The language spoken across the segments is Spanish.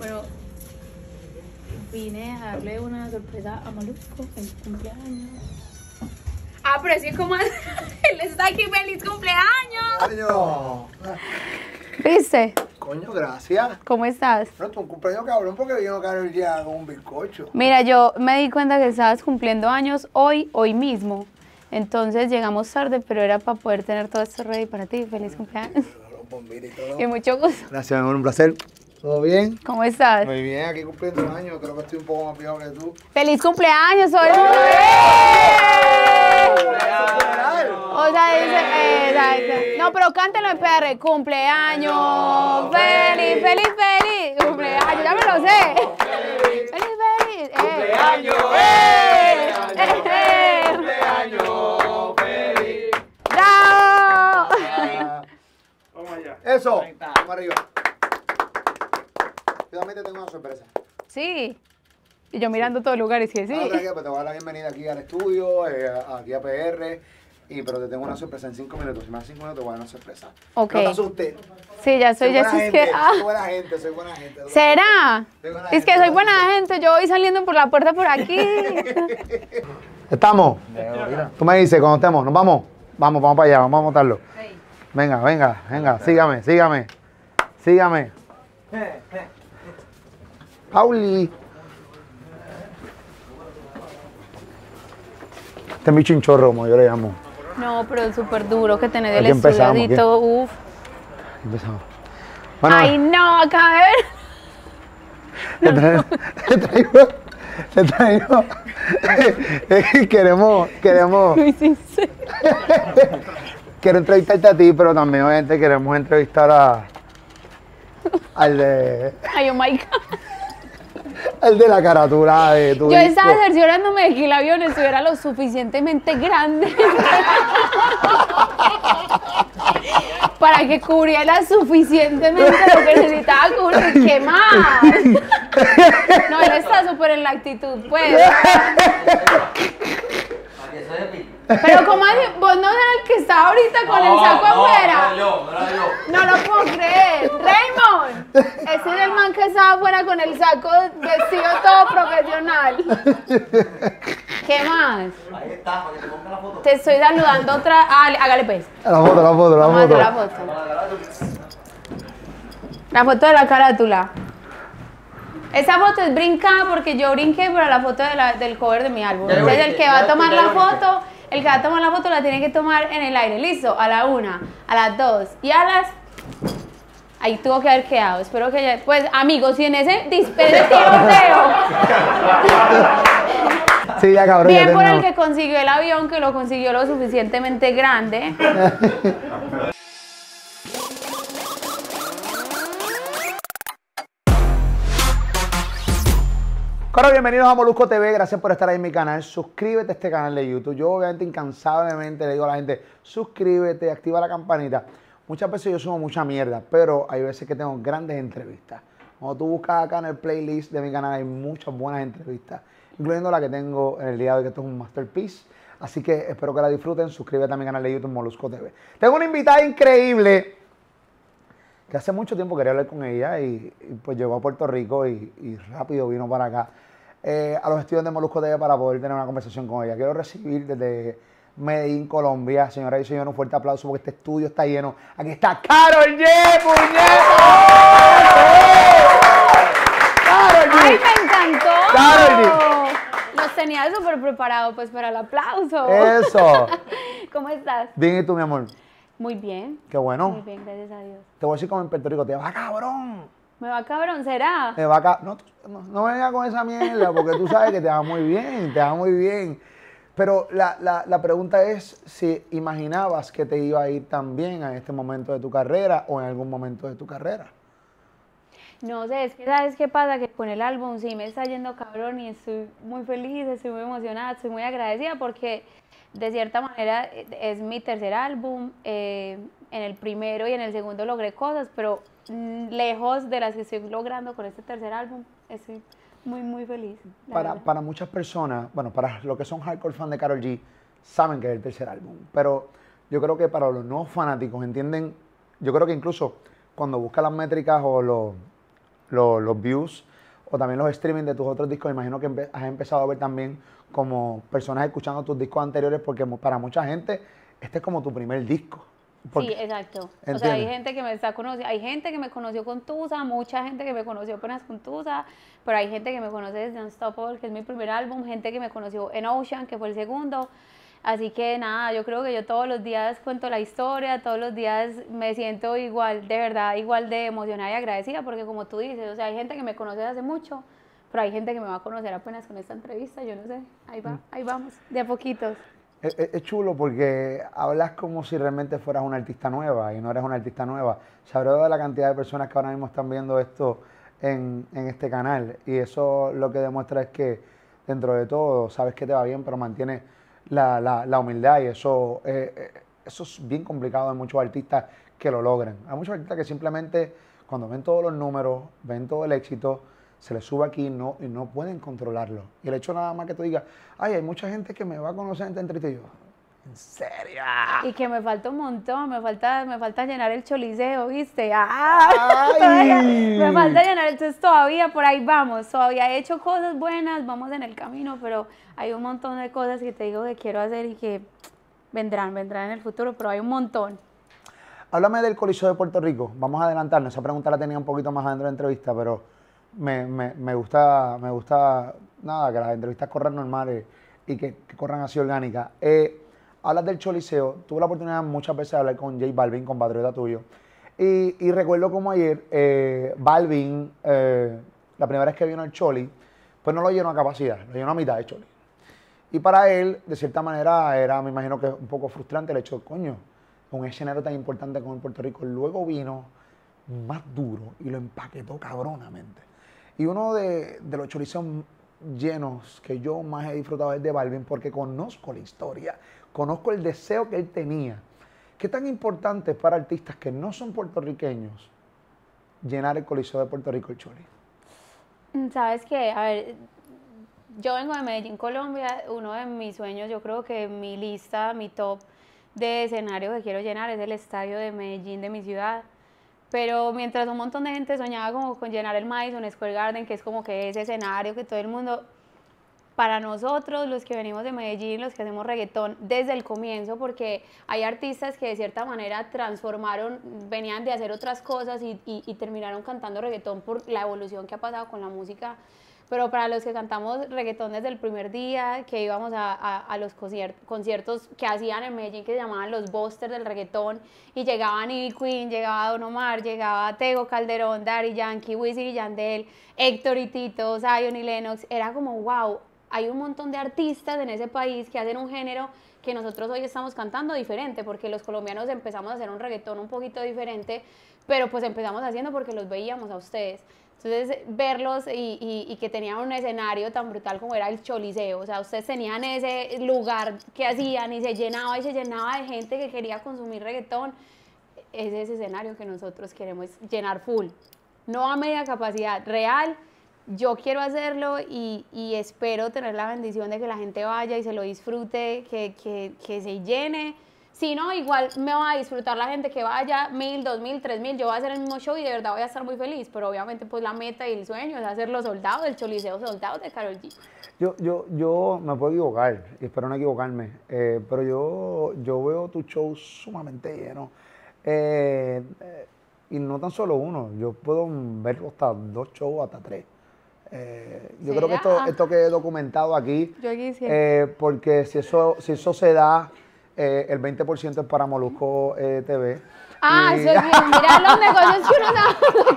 pero vine a darle una sorpresa a Maluco. Feliz cumpleaños. Ah, pero así es como él está aquí. ¡Feliz cumpleaños! Coño. ¿Viste? Coño, gracias. ¿Cómo estás? No, tu cumpleaños cabrón porque vino Carlos el día con un bizcocho. Mira, yo me di cuenta que estabas cumpliendo años hoy, hoy mismo. Entonces llegamos tarde, pero era para poder tener todo esto ready para ti. ¡Feliz cumpleaños! Pues y mucho gusto. Gracias, amor, un placer. ¿Todo bien? ¿Cómo estás? Muy bien, aquí cumpliendo año, creo que estoy un poco más fijado que tú. ¡Feliz cumpleaños, cumpleaños! Eh, o sea, dice, no, pero cántelo en PR, cumpleaños, feliz, feliz, feliz, cumpleaños, ya me lo sé. Feliz, feliz, feliz. Eh. cumpleaños, eh, cumpleaños, eh, cumpleaños, feliz. ¡Bravo! Vamos allá. Eso, vamos arriba. Yo también te tengo una sorpresa. Sí. Y yo mirando sí. todo el lugar y sí, sí. Ah, tranquila, pues te voy a dar la bienvenida aquí al estudio, aquí eh, a PR. Y, pero te tengo una sorpresa en cinco minutos. Si me das cinco minutos, te voy a dar una sorpresa. Ok. No te asustes. Sí, ya soy, soy ah. soy buena gente, soy buena gente. ¿Será? es que soy buena gente. gente. Yo voy saliendo por la puerta por aquí. ¿Estamos? Tú me dices cuando estemos. ¿Nos vamos? Vamos, vamos para allá, vamos a montarlo. Venga, venga, venga. Sígame, sígame. Sígame. Eh, eh. Pauli. Este es mi chinchorro, como yo le llamo. No, pero es súper duro que tener el estudiadito, uff. Empezamos. Ay, no, acá a ver. No, no. traigo, le traigo, queremos, queremos. Muy sincero. Quiero entrevistarte a ti, pero también obviamente queremos entrevistar a, al de. Ay, oh my God. El de la caratura de tu Yo estaba cerciorándome de que el avión estuviera lo suficientemente grande para que cubriera suficientemente lo que necesitaba cubrir. ¿Qué más? No, él está súper en la actitud, pues. Para pero como vos no eres el que está ahorita con el saco afuera. No, no, no lo puedo creer. Raymond, ese es el man que estaba afuera con el saco vestido todo profesional. ¿Qué más? Ahí está, para que te la foto. Te estoy saludando otra. Ah, hágale pues. La foto, la foto, la foto. La foto. La foto de la carátula. Esa foto es brincada porque yo brinqué para la foto del cover de mi álbum. Ese es el que va a tomar la foto el que va a tomar la foto la tiene que tomar en el aire, listo, a la una, a las dos y a las... Ahí tuvo que haber quedado, espero que ya... Pues amigos, y en ese dispense tiroteo... Sí, ya cabrón. Bien por el que consiguió el avión, que lo consiguió lo suficientemente grande. Coro, bienvenidos a Molusco TV, gracias por estar ahí en mi canal. Suscríbete a este canal de YouTube. Yo obviamente incansablemente le digo a la gente, suscríbete, activa la campanita. Muchas veces yo sumo mucha mierda, pero hay veces que tengo grandes entrevistas. Cuando tú buscas acá en el playlist de mi canal hay muchas buenas entrevistas, incluyendo la que tengo en el día de hoy, que esto es un masterpiece. Así que espero que la disfruten. Suscríbete a mi canal de YouTube Molusco TV. Tengo una invitada increíble que hace mucho tiempo quería hablar con ella y, pues llegó a Puerto Rico y, rápido vino para acá. Eh, a los estudios de Molusco ella para poder tener una conversación con ella. Quiero recibir desde Medellín, Colombia, señora y señor un fuerte aplauso porque este estudio está lleno. Aquí está Carol G, ¡Carol ¡Ay, me encantó! ¡Carol Los tenía súper preparado pues para el aplauso. Eso. ¿Cómo estás? Bien, ¿y tú, mi amor? Muy bien. Qué bueno. Muy bien, gracias a Dios. Te voy a decir como en Puerto Rico, te va cabrón. Me va cabrón, ¿será? va No, no, venga con esa mierda, porque tú sabes que te va muy bien, te va muy bien. Pero la, la, la pregunta es si imaginabas que te iba a ir tan bien en este momento de tu carrera o en algún momento de tu carrera. No sé, es que sabes qué pasa, que con el álbum sí me está yendo cabrón y estoy muy feliz, estoy muy emocionada, estoy muy agradecida porque de cierta manera eh, es mi tercer álbum. Eh, en el primero y en el segundo logré cosas, pero mm, lejos de las que estoy logrando con este tercer álbum, estoy muy, muy feliz. Para, para, muchas personas, bueno, para los que son hardcore fan de Carol G, saben que es el tercer álbum, pero yo creo que para los nuevos fanáticos entienden, yo creo que incluso cuando buscan las métricas o los, los, los views o también los streaming de tus otros discos, imagino que has empezado a ver también como personas escuchando tus discos anteriores, porque para mucha gente este es como tu primer disco. sí, exacto. O sea, hay gente que me está conociendo, hay gente que me conoció con Tusa, mucha gente que me conoció apenas con Tusa, pero hay gente que me conoce desde Unstoppable, que es mi primer álbum, gente que me conoció en Ocean, que fue el segundo, Así que nada, yo creo que yo todos los días cuento la historia, todos los días me siento igual, de verdad, igual de emocionada y agradecida, porque como tú dices, o sea, hay gente que me conoce hace mucho, pero hay gente que me va a conocer apenas con esta entrevista, yo no sé, ahí va, mm. ahí vamos, de a poquitos. Es, e, es chulo porque hablas como si realmente fueras una artista nueva y no eres una artista nueva. habló de la cantidad de personas que ahora mismo están viendo esto en, en este canal y eso lo que demuestra es que dentro de todo sabes que te va bien, pero mantienes la, la, humildad y eso, eh, eh, eso es bien complicado Hay muchos artistas que lo logren. Hay muchos artistas que simplemente cuando ven todos los números, ven todo el éxito, se les sube aquí no, y no pueden controlarlo. Y el hecho nada más que tú digas, hay mucha gente que me va a conocer entre y yo, ¿En serio? Y que me falta un montón, me falta, me falta llenar el choliseo, ¿viste? Ah, me falta llenar, entonces todavía por ahí vamos, todavía he hecho cosas buenas, vamos en el camino, pero hay un montón de cosas que te digo que quiero hacer y que vendrán, vendrán en el futuro, pero hay un montón. Háblame del Coliseo de Puerto Rico, vamos a adelantarnos, esa pregunta la tenía un poquito más adentro de la entrevista, pero me, gusta, me gusta, nada, que las entrevistas corran normales y que, corran así orgánicas. Eh, hablas del Choliseo, tuve la oportunidad muchas veces de hablar con J Balvin, compatriota tuyo. Y, recuerdo como ayer, eh, Balvin, eh, la primera vez que vino al Choli, pues no lo llenó a capacidad, lo llenó a mitad de Choli. Y para él, de cierta manera, era, me imagino que un poco frustrante el hecho, de, coño, un escenario tan importante como en Puerto Rico, luego vino más duro y lo empaquetó cabronamente. Y uno de, los choliseos llenos que yo más he disfrutado es de Balvin porque conozco la historia conozco el deseo que él tenía. ¿Qué tan importante es para artistas que no son puertorriqueños llenar el Coliseo de Puerto Rico, el Choli? Mm, sabes que, a ver, yo vengo de Medellín, Colombia. Uno de mis sueños, yo creo que mi lista, mi top de escenario que quiero llenar es el estadio de Medellín de mi ciudad. Pero mientras un montón de gente soñaba como con llenar el Madison Square Garden, que es como que ese escenario que todo el mundo para nosotros, los que venimos de Medellín, los que hacemos reggaetón desde el comienzo, porque hay artistas que de cierta manera transformaron, venían de hacer otras cosas y, terminaron cantando reggaetón por la evolución que ha pasado con la música pero para los que cantamos reggaetón desde el primer día, que íbamos a, los conciertos que hacían en Medellín, que se llamaban los busters del reggaetón, y llegaban Ivy Queen, llegaba Don Omar, llegaba Tego Calderón, Daddy Yankee, Wisin y Yandel, Héctor y Tito, Zion y Lennox, era como wow, hay un montón de artistas en ese país que hacen un género que nosotros hoy estamos cantando diferente, porque los colombianos empezamos a hacer un reggaetón un poquito diferente, pero pues empezamos haciendo porque los veíamos a ustedes. Entonces, verlos y, que tenían un escenario tan brutal como era el Choliseo, o sea, ustedes tenían ese lugar que hacían y se llenaba y se llenaba de gente que quería consumir reggaetón, es ese escenario que nosotros queremos llenar full, no a media capacidad, real yo quiero hacerlo y, espero tener la bendición de que la gente vaya y se lo disfrute, que, se llene. Si no, igual me va a disfrutar la gente que vaya, mil, dos mil, tres mil, yo voy a hacer el mismo show y de verdad voy a estar muy feliz, pero obviamente pues la meta y el sueño es hacer los soldados, el choliseo Soldados de Carol G. Yo, yo, yo me puedo equivocar, y espero no equivocarme, eh, pero yo, yo veo tu show sumamente lleno. Eh, eh, y no tan solo uno, yo puedo ver hasta dos shows, hasta tres. Eh, yo creo que esto, esto que he documentado aquí, eh, porque si eso, si eso se da, eh, el 20% es para Molusco TV. Ah, mira los negocios que uno se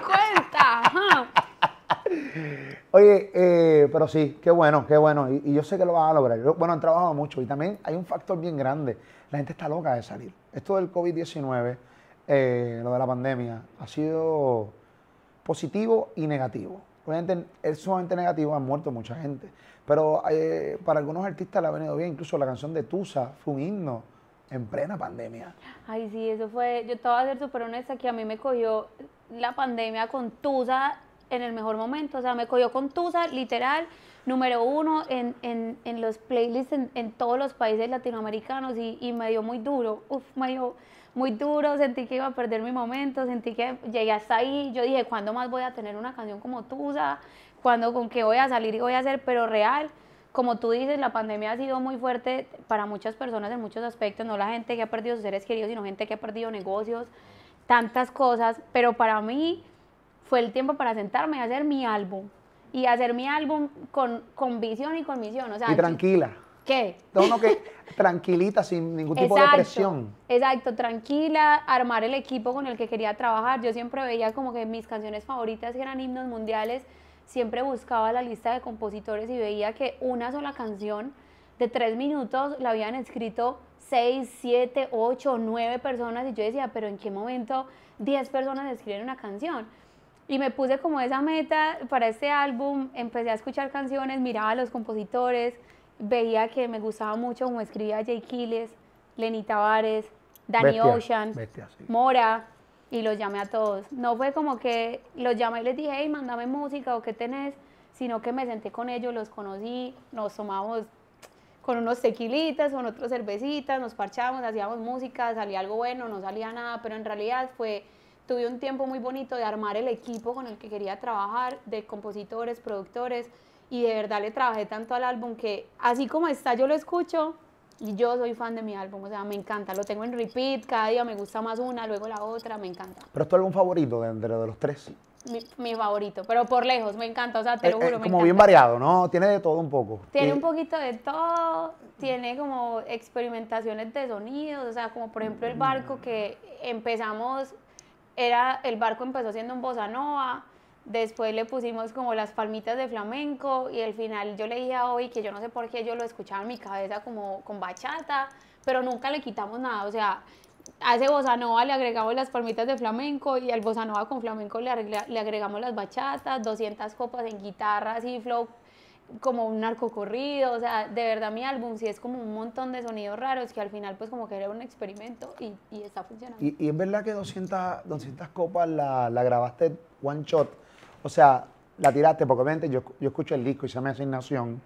cuenta. Oye, pero sí, qué bueno, qué bueno. Y, yo sé que lo vas a lograr. bueno, han trabajado mucho y también hay un factor bien grande. La gente está loca de salir. Esto del COVID-19, lo de la pandemia, ha sido positivo y negativo. Obviamente es sumamente negativo, han muerto mucha gente. Pero eh, para algunos artistas le ha venido bien, incluso la canción de Tusa fue un himno en plena pandemia. Ay, sí, eso fue, yo estaba a ser súper honesta que a mí me cogió la pandemia con Tusa en el mejor momento, o sea, me cogió con Tusa literal número uno en, en, en los playlists en, todos los países latinoamericanos y, me dio muy duro, uf, me dio muy duro, sentí que iba a perder mi momento, sentí que llegué hasta ahí, yo dije, ¿cuándo más voy a tener una canción como Tusa? ¿Cuándo con qué voy a salir y voy a hacer? Pero real, como tú dices, la pandemia ha sido muy fuerte para muchas personas en muchos aspectos, no la gente que ha perdido sus seres queridos, sino gente que ha perdido negocios, tantas cosas, pero para mí fue el tiempo para sentarme y hacer mi álbum. Y hacer mi álbum con, con visión y con misión. O sea, y tranquila ¿Qué? que tranquilita, sin ningún tipo de presión. Exacto, tranquila, armar el equipo con el que quería trabajar. Yo siempre veía como que mis canciones favoritas, eran himnos mundiales, siempre buscaba la lista de compositores y veía que una sola canción de tres minutos la habían escrito seis, siete, ocho, nueve personas y yo decía, pero ¿en qué momento diez personas escriben una canción? Y me puse como esa meta para este álbum, empecé a escuchar canciones, miraba a los compositores, veía que me gustaba mucho como escribía Jay Quiles, Lenny Tavares, Danny Ocean, Mora, y los llamé a todos. No fue como que los llamé y les dije, hey, mándame música o qué tenés, sino que me senté con ellos, los conocí, nos tomamos con unos tequilitas, con otras cervecitas, nos parchábamos, hacíamos música, salía algo bueno, no salía nada, pero en realidad fue, tuve un tiempo muy bonito de armar el equipo con el que quería trabajar, de compositores, productores, y de verdad le trabajé tanto al álbum que así como está yo lo escucho y yo soy fan de mi álbum, o sea, me encanta, lo tengo en repeat, cada día me gusta más una, luego la otra, me encanta. ¿Pero es tu álbum favorito de de los tres? Mi, favorito, pero por lejos, me encanta, o sea, te eh, lo eh, juro. Es como bien variado, ¿no? Tiene de todo un poco. Tiene un poquito de todo, tiene como experimentaciones de sonidos, o sea, como por ejemplo el barco que empezamos, era, el barco empezó siendo un bossa nova, Después le pusimos como las palmitas de flamenco y al final yo le dije a que yo no sé por qué yo lo escuchaba en mi cabeza como con bachata, pero nunca le quitamos nada, o sea, a ese bossa nova le agregamos las palmitas de flamenco y al bossa nova con flamenco le, le agregamos las bachatas, 200 copas en guitarra, así flow como un arco corrido, o sea, de verdad mi álbum sí es como un montón de sonidos raros que al final pues como que era un experimento y, está funcionando. ¿Y, es verdad que 200, 200 copas la, la grabaste one shot? O sea, la tiraste porque obviamente yo, yo escucho el disco y se llama Asignación.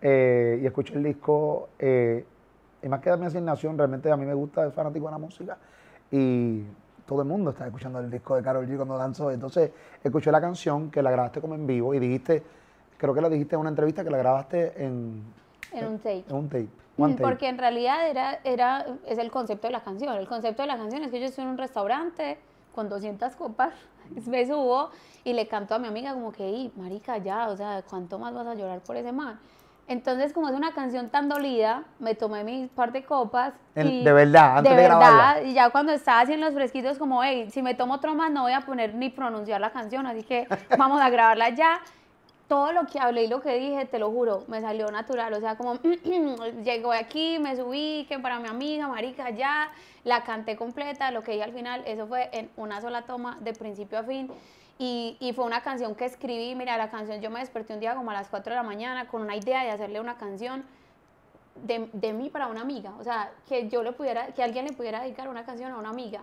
Eh, y escucho el disco. Eh, y más que mi asignación, realmente a mí me gusta, de fanático de la música. Y todo el mundo está escuchando el disco de Carol G cuando danzó. Entonces, escuché la canción que la grabaste como en vivo y dijiste, creo que la dijiste en una entrevista que la grabaste en. En un tape. En un tape. Mm, porque en realidad era, era, es el concepto de la canción. El concepto de la canción es que yo estoy en un restaurante con 200 copas me subo y le canto a mi amiga como que, y marica, ya, o sea, ¿cuánto más vas a llorar por ese man? Entonces, como es una canción tan dolida, me tomé mi par de copas. Y, de verdad, antes de, de verdad, Y ya cuando estaba haciendo los fresquitos, como, hey, si me tomo otro más, no voy a poner ni pronunciar la canción, así que vamos a grabarla ya todo lo que hablé y lo que dije, te lo juro, me salió natural. O sea, como llegó aquí, me subí, que para mi amiga, marica, ya, la canté completa, lo que dije al final, eso fue en una sola toma, de principio a fin. Y, y, fue una canción que escribí, mira, la canción, yo me desperté un día como a las 4 de la mañana con una idea de hacerle una canción de, de mí para una amiga. O sea, que yo le pudiera, que alguien le pudiera dedicar una canción a una amiga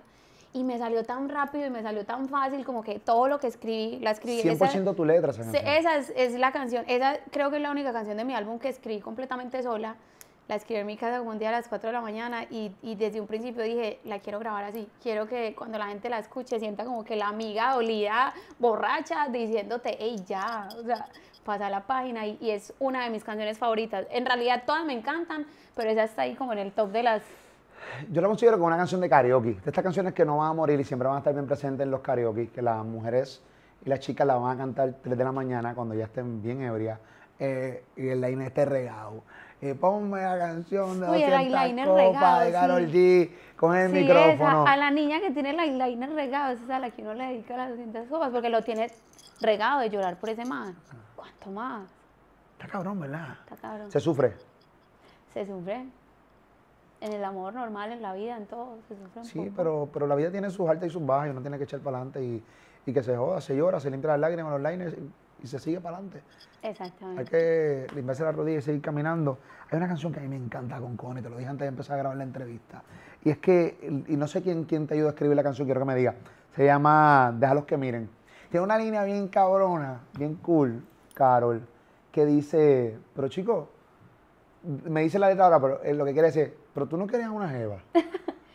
y me salió tan rápido y me salió tan fácil, como que todo lo que escribí, la escribí. 100% esa, tu letra, esa, esa es, la canción, esa creo que es la única canción de mi álbum que escribí completamente sola. La escribí en mi casa un día a las 4 de la mañana y, y desde un principio dije, la quiero grabar así. Quiero que cuando la gente la escuche sienta como que la amiga olía borracha, diciéndote, hey, ya, o sea, pasa la página y es una de mis canciones favoritas. En realidad todas me encantan, pero esa está ahí como en el top de las yo la considero como una canción de karaoke. De estas canciones que no van a morir y siempre van a estar bien presentes en los karaoke, que las mujeres y las chicas la van a cantar 3 de la mañana cuando ya estén bien ebrias eh, y el line esté regado. Eh, ponme la canción de Uy, el eyeliner regado, de Carol G con el micrófono. a la niña que tiene el eyeliner regado, esa es a la que uno le dedica las 200 copas porque lo tiene regado de llorar por ese man. Ah. ¿Cuánto más? Está cabrón, ¿verdad? Está cabrón. Se sufre. Se sufre en el amor normal, en la vida, en todo. sí, pero, pero la vida tiene sus altas y sus bajas y uno tiene que echar para adelante y, que se joda, se llora, se limpia las lágrimas, los liners y se sigue para adelante. Exactamente. Hay que limpiarse las rodillas y seguir caminando. Hay una canción que a mí me encanta con Connie, te lo dije antes de empezar a grabar la entrevista. Y es que, y no sé quién, quién te ayuda a escribir la canción, quiero que me diga. Se llama Déjalos que miren. Tiene una línea bien cabrona, bien cool, Carol, que dice, pero chicos, me dice la letra ahora, pero eh, lo que quiere decir, pero tú no querías una jeva.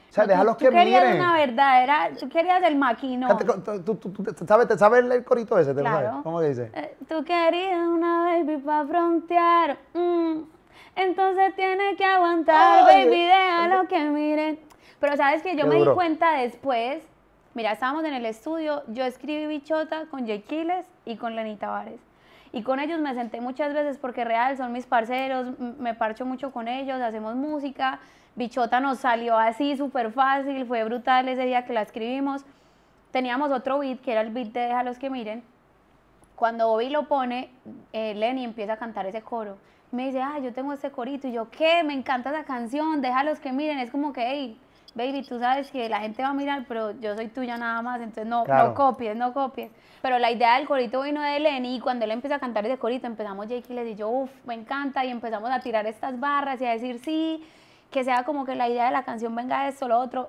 O sea, los que miren. Tú querías una verdad, era, tú querías el maquino. ¿Tú, tú, sabes, ¿Te sabes el corito ese? ¿Te claro. lo ¿Cómo que dice? Eh, tú querías una baby para frontear, mm. entonces tienes que aguantar, Ay, baby, lo que miren. Pero sabes que yo me di cuenta después, mira, estábamos en el estudio, yo escribí Bichota con jaquiles y con Lenita Vares. Y con ellos me senté muchas veces porque real son mis parceros, me parcho mucho con ellos, hacemos música. Bichota nos salió así súper fácil, fue brutal ese día que la escribimos. Teníamos otro beat que era el beat de Déjalos que miren. Cuando Bobby lo pone, eh, Lenny empieza a cantar ese coro. Me dice, ah, yo tengo ese corito. Y yo, ¿qué? Me encanta esa canción, déjalos que miren. Es como que, hey, baby, tú sabes que la gente va a mirar, pero yo soy tuya nada más, entonces no, no copies, no copies. Pero la idea del corito vino de Lenny y cuando él empieza a cantar ese corito, empezamos Jake y le dije, uff, me encanta, y empezamos a tirar estas barras y a decir sí, que sea como que la idea de la canción venga de esto, lo otro.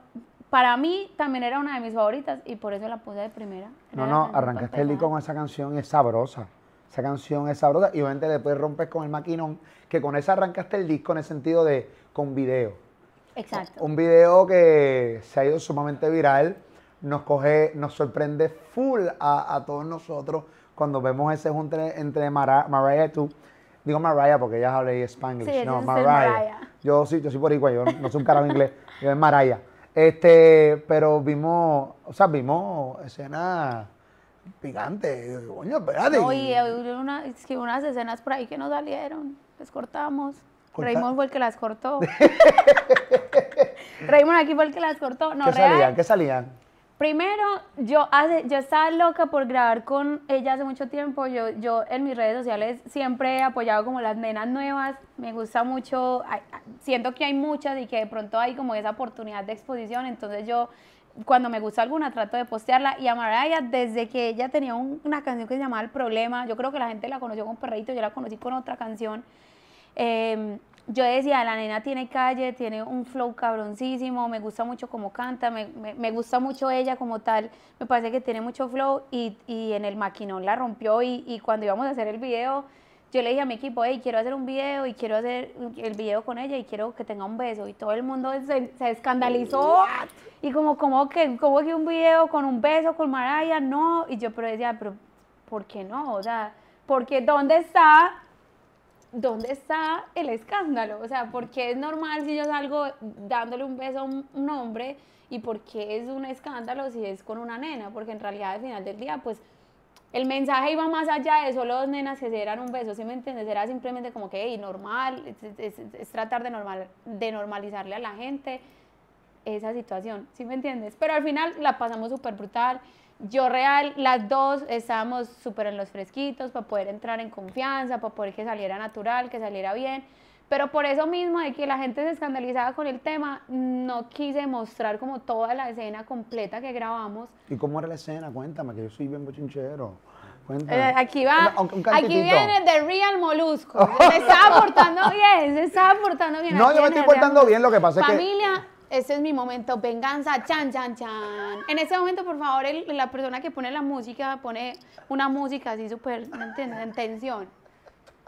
Para mí también era una de mis favoritas y por eso la puse de primera. no, no, arrancaste el disco con esa canción es sabrosa. Esa canción es sabrosa y obviamente después rompes con el maquinón, que con esa arrancaste el disco en el sentido de con video Exacto. Un video que se ha ido sumamente viral, nos coge, nos sorprende full a, a todos nosotros cuando vemos ese junte entre, entre Mariah y tú. Digo Mariah porque ella habla español no, Mariah. Yo sí, yo soy igual yo no soy un carajo inglés, yo es Mariah. Este, pero vimos, o sea, vimos escenas picantes. Coño, espérate. Eh, unas escenas por ahí que no salieron, les cortamos. Corta. fue el que las cortó. Raymond aquí fue el que las cortó. No, ¿Qué salían? salían? Primero, yo, hace, yo estaba loca por grabar con ella hace mucho tiempo. Yo, yo en mis redes sociales siempre he apoyado como las nenas nuevas. Me gusta mucho, siento que hay muchas y que de pronto hay como esa oportunidad de exposición. Entonces yo, cuando me gusta alguna, trato de postearla. Y a Mariah, desde que ella tenía una canción que se llamaba El Problema, yo creo que la gente la conoció con Perrito, yo la conocí con otra canción. Em, yo decía, la nena tiene calle, tiene un flow cabroncísimo, me gusta mucho cómo canta, me, gusta mucho ella como tal, me parece que tiene mucho flow y, y en el maquinón la rompió y, y, cuando íbamos a hacer el video, yo le dije a mi equipo, hey, quiero hacer un video y quiero hacer el video con ella y quiero que tenga un beso y todo el mundo se, escandalizó y como, como que, como que un video con un beso con Mariah? No, y yo pero decía, pero ¿por qué no? O sea, porque ¿dónde está ¿dónde está el escándalo? O sea, ¿por qué es normal si yo salgo dándole un beso a un, hombre y por qué es un escándalo si es con una nena? Porque en realidad al final del día, pues el mensaje iba más allá de solo dos nenas que se dieran un beso, ¿sí me entiendes? Era simplemente como que, hey, normal, es, tratar de, normal, de normalizarle a la gente esa situación, ¿sí me entiendes? Pero al final la pasamos súper brutal yo real, las dos estábamos súper en los fresquitos para poder entrar en confianza, para poder que saliera natural, que saliera bien. Pero por eso mismo de que la gente se escandalizaba con el tema, no quise mostrar como toda la escena completa que grabamos. ¿Y cómo era la escena? Cuéntame, que yo soy bien bochinchero. Eh, aquí va, aquí viene The Real Molusco. Se está portando bien, se está portando bien. No, yo me estoy portando bien, lo que pasa es que... Familia, este es mi momento, venganza, chan, chan, chan. En ese momento, por favor, la persona que pone la música pone una música así súper en tensión.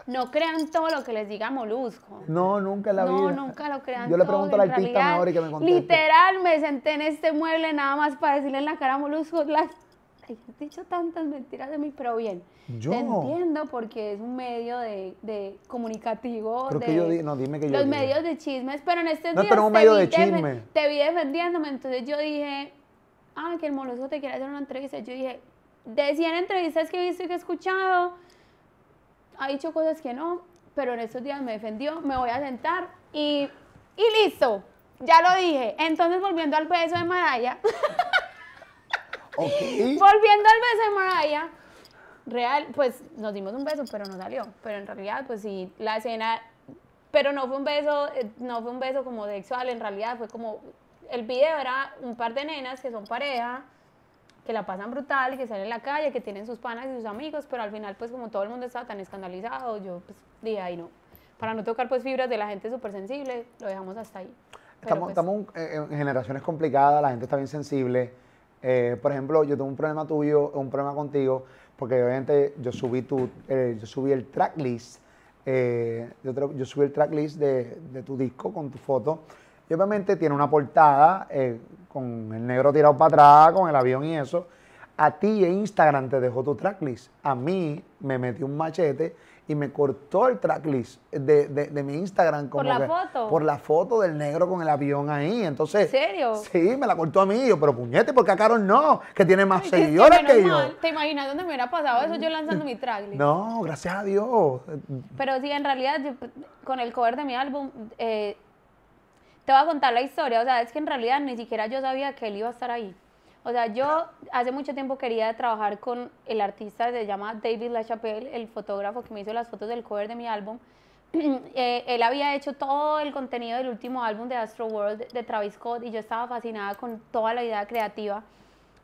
No crean todo lo que les diga Molusco. No, nunca la vi. No, nunca lo crean. Yo le pregunto a la artista mejor y que me conteste. Literal, me senté en este mueble nada más para decirle en la cara a Molusco ay, dicho tantas mentiras de mí, pero bien. Yo. Te entiendo porque es un medio de, de comunicativo. Creo que yo no, dime que yo. Los medios de chismes, pero en estos no, Pero un medio de chisme. Te vi defendiéndome, entonces yo dije, ah, que el molusco te quiere hacer una entrevista. Yo dije, de 100 entrevistas que he visto y que he escuchado, ha dicho cosas que no, pero en estos días me defendió, me voy a sentar y, y listo. Ya lo dije. Entonces, volviendo al peso de Maraya. Volviendo al beso de Mariah, real, pues nos dimos un beso, pero no salió. Pero en realidad, pues sí, la escena, pero no fue un beso, eh, no fue un beso como sexual, en realidad fue como, el video era un par de nenas que son pareja, que la pasan brutal, que salen a la calle, que tienen sus panas y sus amigos, pero al final, pues como todo el mundo estaba tan escandalizado, yo pues dije, ay no. Para no tocar pues fibras de la gente súper sensible, lo dejamos hasta ahí. estamos, pues, estamos eh, en generaciones complicadas, la gente está bien sensible eh, por ejemplo, yo tengo un problema tuyo, un problema contigo, porque obviamente yo subí, tu, eh, yo subí el tracklist, eh, yo, subí el tracklist de, de tu disco con tu foto. Y obviamente tiene una portada con el negro tirado para atrás, con el avión y eso. A ti Instagram te dejó tu tracklist. A mí me metí un machete y me cortó el tracklist de, de, mi Instagram. ¿Por la foto? Por la foto del negro con el avión ahí. Entonces, ¿En serio? Sí, me la cortó a mí. Yo, pero puñete, porque a Carol no, que tiene más seguidores que, yo. ¿Te imaginas dónde me hubiera pasado eso yo lanzando mi tracklist? No, gracias a Dios. Pero sí, en realidad, con el cover de mi álbum... Eh, te voy a contar la historia, o sea, es que en realidad ni siquiera yo sabía que él iba a estar ahí. O sea, yo hace mucho tiempo quería trabajar con el artista, se llama David LaChapelle, el fotógrafo que me hizo las fotos del cover de mi álbum. Eh, él había hecho todo el contenido del último álbum de Astro World de Travis Scott y yo estaba fascinada con toda la idea creativa.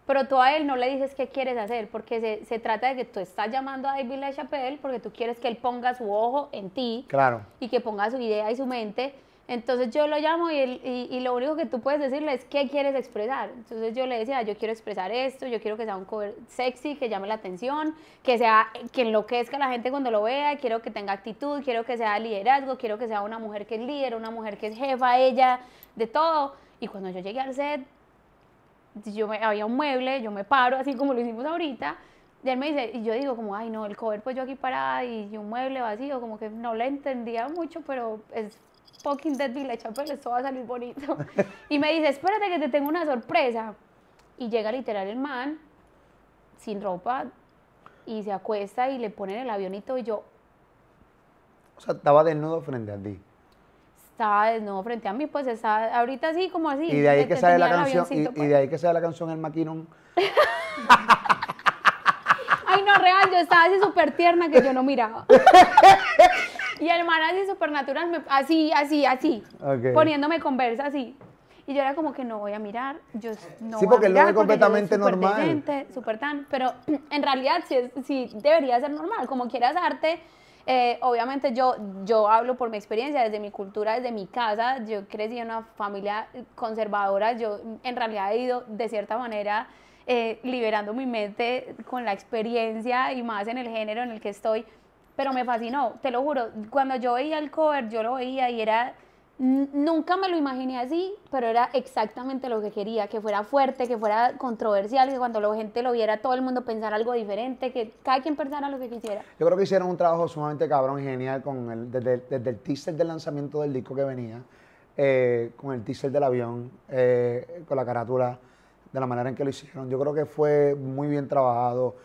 Pero tú a él no le dices qué quieres hacer, porque se, se trata de que tú estás llamando a David LaChapelle porque tú quieres que él ponga su ojo en ti claro. y que ponga su idea y su mente entonces yo lo llamo y, lo único que tú puedes decirle es qué quieres expresar. Entonces yo le decía, yo quiero expresar esto, yo quiero que sea un cover sexy, que llame la atención, que sea que enloquezca a la gente cuando lo vea, quiero que tenga actitud, quiero que sea liderazgo, quiero que sea una mujer que es líder, una mujer que es jefa, ella, de todo. Y cuando yo llegué al set, yo me, había un mueble, yo me paro así como lo hicimos ahorita. Y él me dice, y yo digo como, ay no, el cover pues yo aquí parada y un mueble vacío, como que no le entendía mucho, pero es fucking Deadbeat, la pero esto va a salir bonito. y me dice, espérate que te tengo una sorpresa. Y llega literal el man, sin ropa, y se acuesta y le ponen el avionito y yo... O sea, estaba desnudo frente a ti. Estaba desnudo frente a mí, pues está ahorita así, como así. Y de ahí que sale la canción, y, pues. de ahí que sale la canción El Maquinón. Ay, no, real, yo estaba así súper tierna que yo no miraba. Y el man así supernatural, así, así, así, poniéndome conversa así. Y yo era como que no voy a mirar, yo no Sí, voy porque a mirar, completamente normal. Decente, super tan, pero en realidad sí, sí debería ser normal, como quieras arte. Eh, obviamente yo, yo hablo por mi experiencia, desde mi cultura, desde mi casa, yo crecí en una familia conservadora, yo en realidad he ido de cierta manera eh, liberando mi mente con la experiencia y más en el género en el que estoy, pero me fascinó, te lo juro. Cuando yo veía el cover, yo lo veía y era. Nunca me lo imaginé así, pero era exactamente lo que quería: que fuera fuerte, que fuera controversial, que cuando la gente lo viera, todo el mundo pensara algo diferente, que cada quien pensara lo que quisiera. Yo creo que hicieron un trabajo sumamente cabrón y genial con desde, el teaser del lanzamiento del disco que venía, eh, con el teaser del avión, eh, con la carátula, de la manera en que lo hicieron. Yo creo que fue muy bien trabajado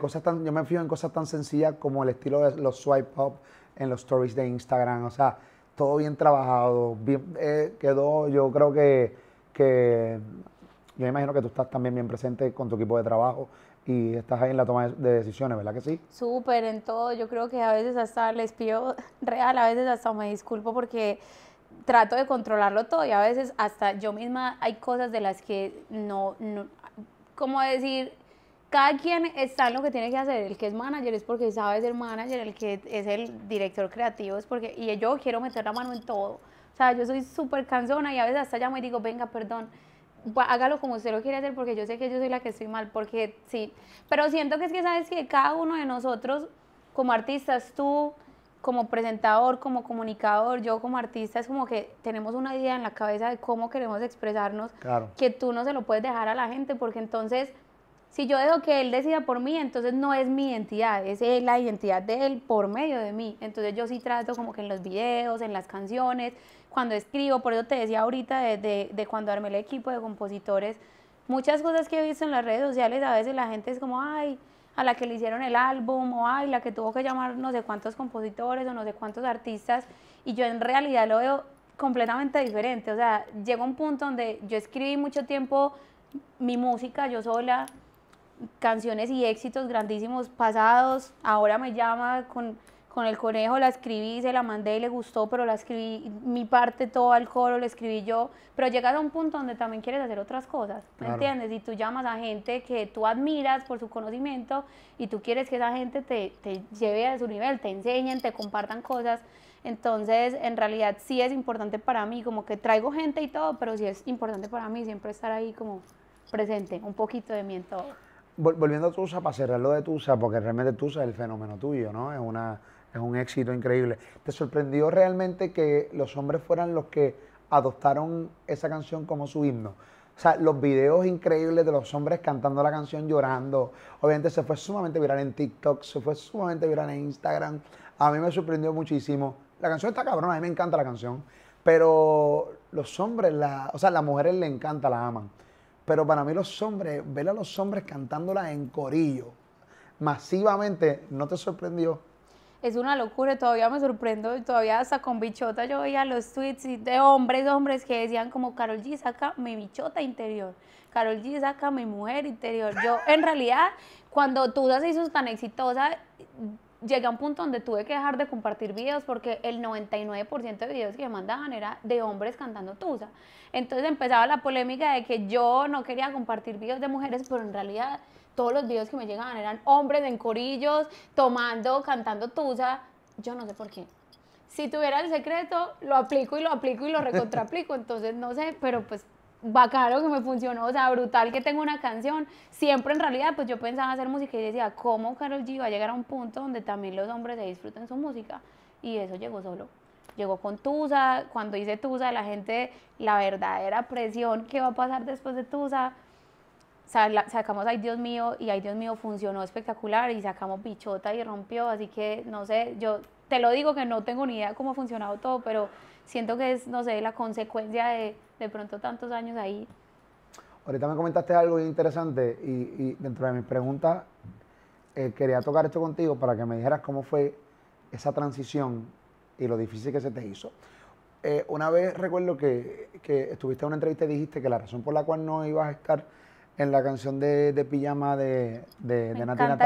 cosas tan, yo me fío en cosas tan sencillas como el estilo de los swipe up en los stories de Instagram. O sea, todo bien trabajado. Bien, eh, quedó, yo creo que, yo me imagino que tú estás también bien presente con tu equipo de trabajo y estás ahí en la toma de decisiones, ¿verdad que sí? Súper, en todo. Yo creo que a veces hasta les pido real, a veces hasta me disculpo porque trato de controlarlo todo y a veces hasta yo misma hay cosas de las que no, no ¿cómo decir? cada quien está en lo que tiene que hacer. El que es manager es porque sabe ser manager, el que es el director creativo es porque. Y yo quiero meter la mano en todo. O sea, yo soy súper cansona y a veces hasta llamo y digo, venga, perdón, hágalo como usted lo quiere hacer porque yo sé que yo soy la que estoy mal, porque sí. Pero siento que es que sabes que cada uno de nosotros, como artistas, tú como presentador, como comunicador, yo como artista, es como que tenemos una idea en la cabeza de cómo queremos expresarnos, claro. que tú no se lo puedes dejar a la gente, porque entonces si yo dejo que Él decida por mí, entonces no es mi identidad, es la identidad de Él por medio de mí. Entonces yo sí trato como que en los videos, en las canciones, cuando escribo, por eso te decía ahorita de, de, cuando armé el equipo de compositores, muchas cosas que he visto en las redes sociales, a veces la gente es como, ay, a la que le hicieron el álbum, o ay, la que tuvo que llamar no sé cuántos compositores o no sé cuántos artistas, y yo en realidad lo veo completamente diferente, o sea, llega un punto donde yo escribí mucho tiempo mi música yo sola, canciones y éxitos grandísimos pasados. Ahora me llama con, con el conejo, la escribí, se la mandé y le gustó, pero la escribí mi parte todo al coro, la escribí yo. Pero llegas a un punto donde también quieres hacer otras cosas, ¿me entiendes? Y tú llamas a gente que tú admiras por su conocimiento y tú quieres que esa gente te, te lleve a su nivel, te enseñen, te compartan cosas. Entonces, en realidad sí es importante para mí, como que traigo gente y todo, pero sí es importante para mí siempre estar ahí como presente, un poquito de mí en todo volviendo a Tusa, para cerrar lo de Tusa, porque realmente Tusa es el fenómeno tuyo, ¿no? Es, una, es un éxito increíble. ¿Te sorprendió realmente que los hombres fueran los que adoptaron esa canción como su himno? O sea, los videos increíbles de los hombres cantando la canción llorando. Obviamente se fue sumamente viral en TikTok, se fue sumamente viral en Instagram. A mí me sorprendió muchísimo. La canción está cabrona, a mí me encanta la canción. Pero los hombres, o sea, las mujeres le encanta, la aman. Pero para mí los hombres, ver a los hombres cantándola en corillo, masivamente, ¿no te sorprendió? Es una locura, todavía me sorprendo, todavía hasta con bichota yo veía los tweets de hombres, hombres que decían como Carol G saca mi bichota interior, Carol G saca mi mujer interior. Yo en realidad, cuando tú haces hizo tan exitosa, llegué a un punto donde tuve que dejar de compartir videos porque el 99% de videos que me mandaban era de hombres cantando tusa. Entonces empezaba la polémica de que yo no quería compartir videos de mujeres, pero en realidad todos los videos que me llegaban eran hombres en corillos, tomando, cantando tusa. Yo no sé por qué. Si tuviera el secreto, lo aplico y lo aplico y lo recontraplico. Entonces, no sé, pero pues bacano que me funcionó, o sea, brutal que tengo una canción. Siempre en realidad, pues yo pensaba hacer música y decía, ¿cómo Carol G va a llegar a un punto donde también los hombres se disfruten su música? Y eso llegó solo. Llegó con Tusa, cuando hice Tusa, la gente, la verdadera presión que va a pasar después de Tusa. Sacamos Ay Dios mío y Ay Dios mío funcionó espectacular y sacamos Bichota y rompió, así que no sé, yo te lo digo que no tengo ni idea cómo ha funcionado todo, pero siento que es, no sé, la consecuencia de de pronto tantos años ahí. Ahorita me comentaste algo interesante y, dentro de mis preguntas eh, quería tocar esto contigo para que me dijeras cómo fue esa transición y lo difícil que se te hizo. Eh, una vez recuerdo que, que, estuviste en una entrevista y dijiste que la razón por la cual no ibas a estar en la canción de, de pijama de, de, me de Natacha.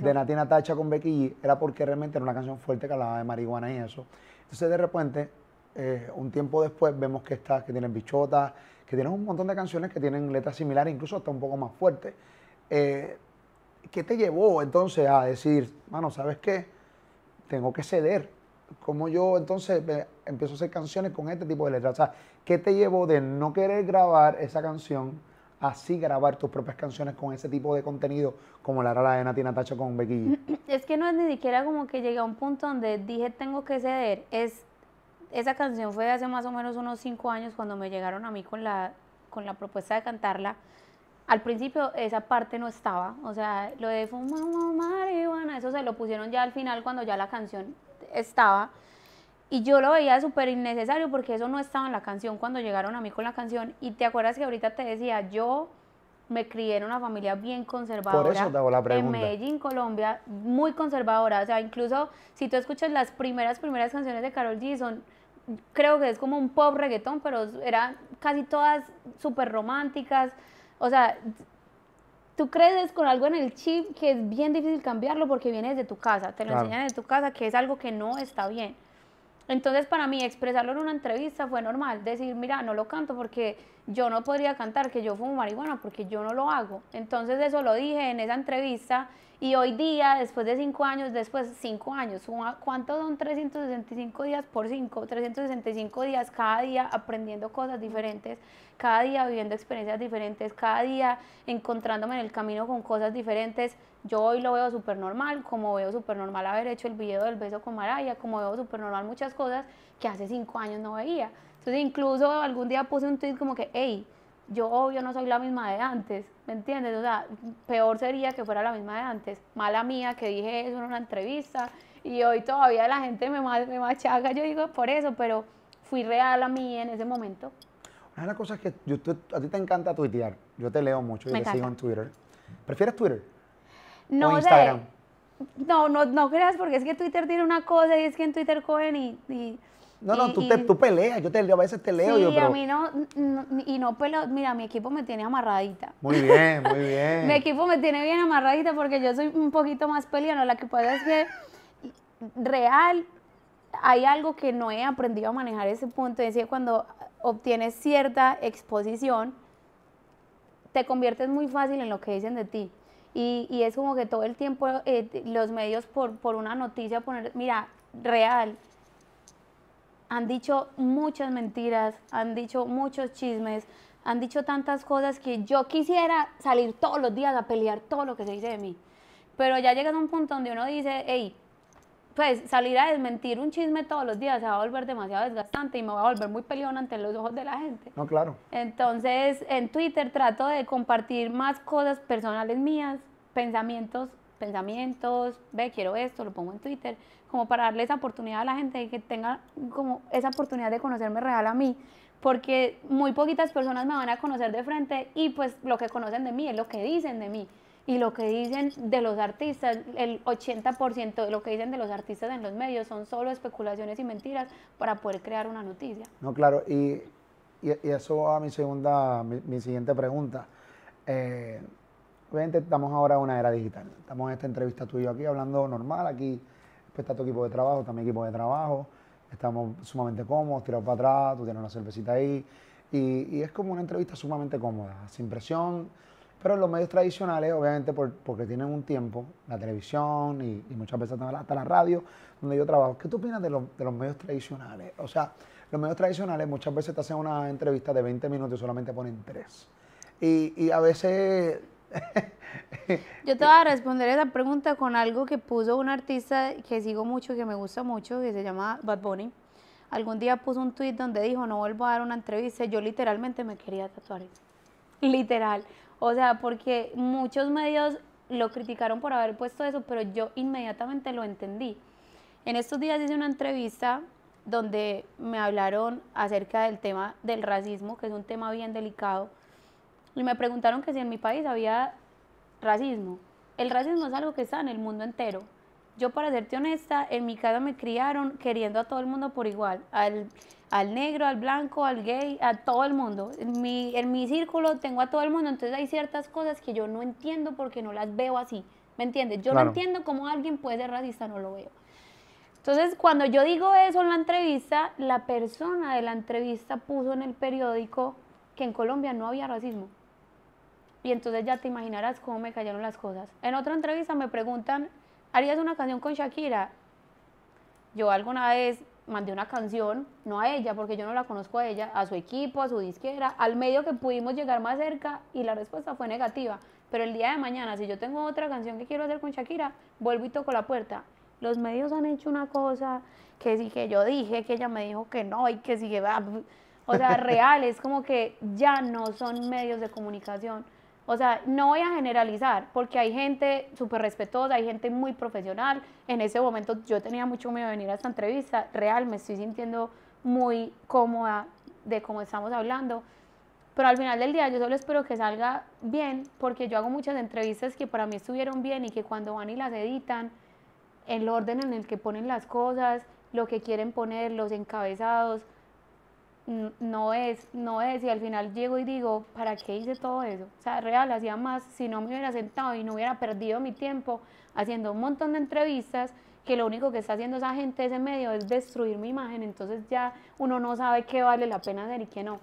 De Natina con Becky G, era porque realmente era una canción fuerte que hablaba de marihuana y eso. Entonces de repente eh, un tiempo después vemos que está que tienen bichotas, que tienen un montón de canciones que tienen letras similares, incluso hasta un poco más fuertes. Eh, ¿Qué te llevó entonces a decir, mano, ¿sabes qué? Tengo que ceder. como yo entonces eh, empiezo a hacer canciones con este tipo de letras? O sea, ¿qué te llevó de no querer grabar esa canción a sí grabar tus propias canciones con ese tipo de contenido como la era la de natina Natacha con Becky Es que no es ni siquiera como que llegué a un punto donde dije tengo que ceder, es esa canción fue hace más o menos unos cinco años cuando me llegaron a mí con la, con la propuesta de cantarla. Al principio esa parte no estaba, o sea, lo de fumamos marihuana, eso se lo pusieron ya al final cuando ya la canción estaba. Y yo lo veía súper innecesario porque eso no estaba en la canción cuando llegaron a mí con la canción. Y te acuerdas que ahorita te decía, yo me crié en una familia bien conservadora. Por eso te hago la pregunta. En Medellín, Colombia, muy conservadora. O sea, incluso si tú escuchas las primeras, primeras canciones de Carol G, son creo que es como un pop reggaetón, pero eran casi todas súper románticas. O sea, tú crees con algo en el chip que es bien difícil cambiarlo porque viene desde tu casa, te lo enseñan desde tu casa, que es algo que no está bien. Entonces, para mí, expresarlo en una entrevista fue normal. Decir, mira, no lo canto porque yo no podría cantar, que yo fumo marihuana porque yo no lo hago. Entonces, eso lo dije en esa entrevista y hoy día, después de cinco años, después cinco años, ¿cuánto son 365 días por cinco, 365 días cada día aprendiendo cosas diferentes, cada día viviendo experiencias diferentes, cada día encontrándome en el camino con cosas diferentes. Yo hoy lo veo súper normal, como veo súper normal haber hecho el video del beso con Maraya, como veo súper normal muchas cosas que hace cinco años no veía. Entonces incluso algún día puse un tweet como que, hey, yo obvio no soy la misma de antes, ¿me entiendes? O sea, peor sería que fuera la misma de antes. Mala mía que dije eso en una entrevista y hoy todavía la gente me, me machaca, yo digo por eso, pero fui real a mí en ese momento. Una de las cosas que a ti te encanta tuitear, yo te leo mucho y te sigo en Twitter. ¿Prefieres Twitter? No o Instagram? No, no, no creas, porque es que Twitter tiene una cosa y es que en Twitter cogen y no, no, tú, te, peleas, yo, te, a veces te leo. Sí, yo, a mí no, y no peleo, mira, mi equipo me tiene amarradita. Muy bien, muy bien. mi equipo me tiene bien amarradita porque yo soy un poquito más peleona, la que pasa es que real hay algo que no he aprendido a manejar ese punto, es decir, cuando obtienes cierta exposición, te conviertes muy fácil en lo que dicen de ti. Y, es como que todo el tiempo eh, los medios por, por una noticia poner, mira, real, han dicho muchas mentiras, han dicho muchos chismes, han dicho tantas cosas que yo quisiera salir todos los días a pelear todo lo que se dice de mí. Pero ya llegas a un punto donde uno dice, hey, pues salir a desmentir un chisme todos los días se va a volver demasiado desgastante y me va a volver muy peleón ante los ojos de la gente. No, claro. Entonces, en Twitter trato de compartir más cosas personales mías, pensamientos, pensamientos, ve, quiero esto, lo pongo en Twitter, como para darle esa oportunidad a la gente de que tenga como esa oportunidad de conocerme real a mí, porque muy poquitas personas me van a conocer de frente y pues lo que conocen de mí es lo que dicen de mí y lo que dicen de los artistas, el 80% de lo que dicen de los artistas en los medios son solo especulaciones y mentiras para poder crear una noticia. No, claro, y, y, eso va a mi, segunda, mi, siguiente pregunta. Eh, obviamente estamos ahora en una era digital, estamos en esta entrevista tú y yo aquí hablando normal, aquí pues, está tu equipo de trabajo, también equipo de trabajo, estamos sumamente cómodos, tirados para atrás, tú tienes una cervecita ahí. Y, es como una entrevista sumamente cómoda, sin presión. Pero en los medios tradicionales, obviamente, porque tienen un tiempo, la televisión y, muchas veces hasta la radio, donde yo trabajo. ¿Qué tú opinas de, los medios tradicionales? O sea, los medios tradicionales muchas veces te hacen una entrevista de 20 minutos y solamente ponen 3. Y, y a veces Yo te voy a responder esa pregunta con algo que puso un artista que sigo mucho, que me gusta mucho, que se llama Bad Bunny. Algún día puso un tweet donde dijo, no vuelvo a dar una entrevista. Yo literalmente me quería tatuar. Literal. O sea, porque muchos medios lo criticaron por haber puesto eso, pero yo inmediatamente lo entendí. En estos días hice una entrevista donde me hablaron acerca del tema del racismo, que es un tema bien delicado y me preguntaron que si en mi país había racismo. El racismo es algo que está en el mundo entero. Yo, para serte honesta, en mi casa me criaron queriendo a todo el mundo por igual, al, al negro, al blanco, al gay, a todo el mundo. En mi, en mi círculo tengo a todo el mundo, entonces hay ciertas cosas que yo no entiendo porque no las veo así. ¿Me entiendes? Yo no entiendo cómo alguien puede ser racista, no lo veo. Entonces, cuando yo digo eso en la entrevista, la persona de la entrevista puso en el periódico que en Colombia no había racismo y entonces ya te imaginarás cómo me cayeron las cosas. En otra entrevista me preguntan, ¿harías una canción con Shakira? Yo alguna vez mandé una canción, no a ella, porque yo no la conozco a ella, a su equipo, a su disquera, al medio que pudimos llegar más cerca y la respuesta fue negativa. Pero el día de mañana, si yo tengo otra canción que quiero hacer con Shakira, vuelvo y toco la puerta. Los medios han hecho una cosa que sí que yo dije, que ella me dijo que no y que que va. O sea, real, es como que ya no son medios de comunicación o sea, no voy a generalizar, porque hay gente súper respetuosa, hay gente muy profesional. En ese momento yo tenía mucho miedo de venir a esta entrevista. Real, me estoy sintiendo muy cómoda de cómo estamos hablando. Pero al final del día yo solo espero que salga bien, porque yo hago muchas entrevistas que para mí estuvieron bien y que cuando van y las editan, el orden en el que ponen las cosas, lo que quieren poner, los encabezados, no es, no es, y al final llego y digo, ¿para qué hice todo eso? O sea, real, hacía más si no me hubiera sentado y no hubiera perdido mi tiempo haciendo un montón de entrevistas, que lo único que está haciendo esa gente ese medio es destruir mi imagen, entonces ya uno no sabe qué vale la pena hacer y qué no.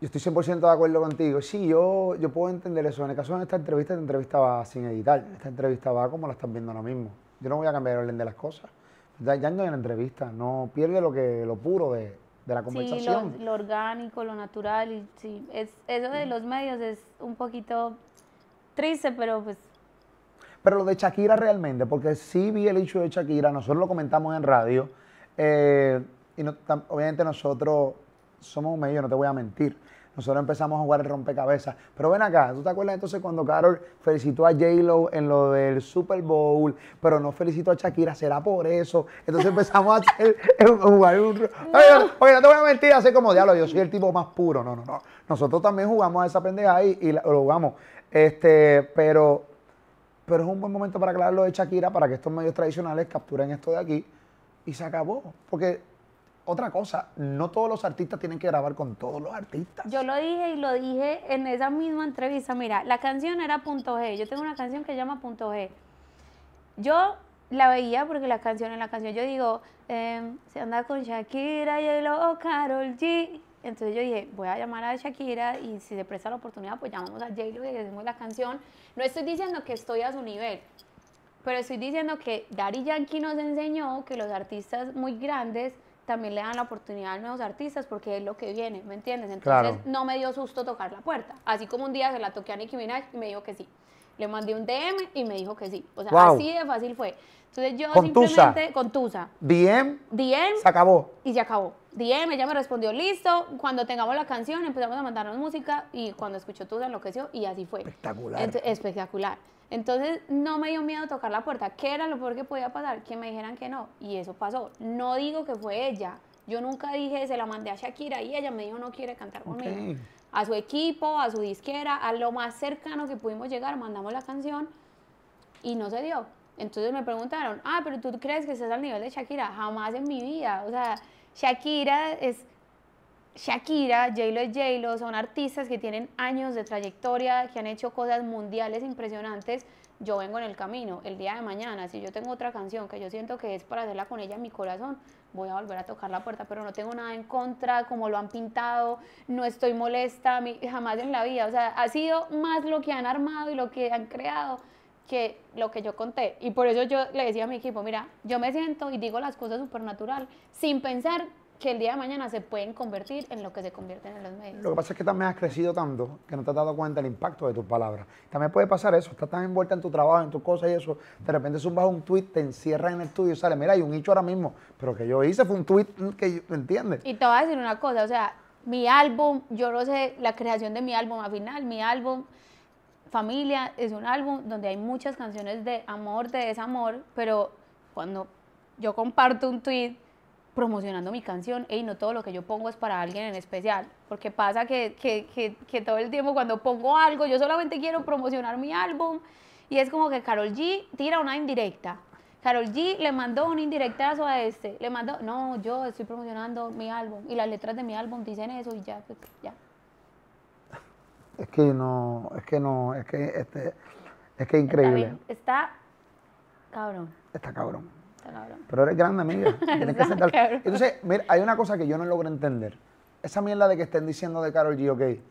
Yo estoy 100% de acuerdo contigo. Sí, yo, yo puedo entender eso. En el caso de esta entrevista, esta entrevista va sin editar. Esta entrevista va como la están viendo ahora mismo. Yo no voy a cambiar el orden de las cosas. Ya, no ando en la entrevista. No pierde lo, que, lo puro de, de la conversación. Sí, lo, orgánico, lo natural, y, sí. Es, eso de los medios es un poquito triste, pero pues... Pero lo de Shakira realmente, porque sí vi el hecho de Shakira, nosotros lo comentamos en radio, eh, y no, obviamente nosotros somos un medio, no te voy a mentir, nosotros empezamos a jugar el rompecabezas. Pero ven acá, ¿tú te acuerdas entonces cuando Carol felicitó a J-Lo en lo del Super Bowl, pero no felicitó a Shakira? ¿Será por eso? Entonces empezamos a, jugar un. Oye, no te voy a mentir, así como diablo, yo soy el tipo más puro. No, no, no. Nosotros también jugamos a esa pendeja ahí y, lo jugamos. Este, pero, pero es un buen momento para aclarar lo de Shakira, para que estos medios tradicionales capturen esto de aquí y se acabó. Porque otra cosa, no todos los artistas tienen que grabar con todos los artistas. Yo lo dije y lo dije en esa misma entrevista. Mira, la canción era punto G. Yo tengo una canción que se llama punto G. Yo la veía porque la canción en la canción yo digo, em, se anda con Shakira y oh, Carol G. Entonces yo dije, voy a llamar a Shakira y si se presta la oportunidad, pues llamamos a J-Lo y decimos la canción. No estoy diciendo que estoy a su nivel, pero estoy diciendo que Daddy Yankee nos enseñó que los artistas muy grandes también le dan la oportunidad a nuevos artistas porque es lo que viene, ¿me entiendes? Entonces no me dio susto tocar la puerta. Así como un día se la toqué a Nicki Minaj y me dijo que sí. Le mandé un DM y me dijo que sí. O sea, así de fácil fue. Entonces yo simplemente con Tusa. DM. DM. Se acabó. Y se acabó. DM, ella me respondió, listo, cuando tengamos la canción empezamos a mandarnos música y cuando escuchó todo se enloqueció y así fue. Espectacular. espectacular. Entonces no me dio miedo tocar la puerta. ¿Qué era lo peor que podía pasar? Que me dijeran que no. Y eso pasó. No digo que fue ella. Yo nunca dije, se la mandé a Shakira y ella me dijo no quiere cantar conmigo. A su equipo, a su disquera, a lo más cercano que pudimos llegar, mandamos la canción y no se dio. Entonces me preguntaron, ah, pero tú crees que estás al nivel de Shakira. Jamás en mi vida. O sea, Shakira es Shakira, J-Lo es J-Lo, son artistas que tienen años de trayectoria, que han hecho cosas mundiales impresionantes. Yo vengo en el camino, el día de mañana, si yo tengo otra canción que yo siento que es para hacerla con ella en mi corazón, voy a volver a tocar la puerta, pero no tengo nada en contra, como lo han pintado, no estoy molesta, jamás en la vida. O sea, ha sido más lo que han armado y lo que han creado que lo que yo conté. Y por eso yo le decía a mi equipo, mira, yo me siento y digo las cosas súper natural, sin pensar que el día de mañana se pueden convertir en lo que se convierten en los medios. Lo que pasa es que también has crecido tanto que no te has dado cuenta del impacto de tus palabras. También puede pasar eso, estás tan envuelta en tu trabajo, en tus cosas y eso, de repente subas un tweet, te encierras en el estudio y sale, mira, hay un hecho ahora mismo, pero que yo hice fue un tweet que yo, ¿entiendes? Y te voy a decir una cosa, o sea, mi álbum, yo no sé, la creación de mi álbum, al final mi álbum Familia es un álbum donde hay muchas canciones de amor, de desamor, pero cuando yo comparto un tweet promocionando mi canción, y no todo lo que yo pongo es para alguien en especial, porque pasa que, que, que, todo el tiempo cuando pongo algo, yo solamente quiero promocionar mi álbum, y es como que Carol G tira una indirecta. Carol G le mandó un indirectazo a este, le mandó, no, yo estoy promocionando mi álbum, y las letras de mi álbum dicen eso, y ya, pues, ya. Es que no, es que no, es que este, es que increíble. Está, cabrón. Está cabrón. Está cabrón. Pero eres grande, amiga. Entonces, mira, hay una cosa que yo no logro entender. Esa mierda de que estén diciendo de Carol G, ok.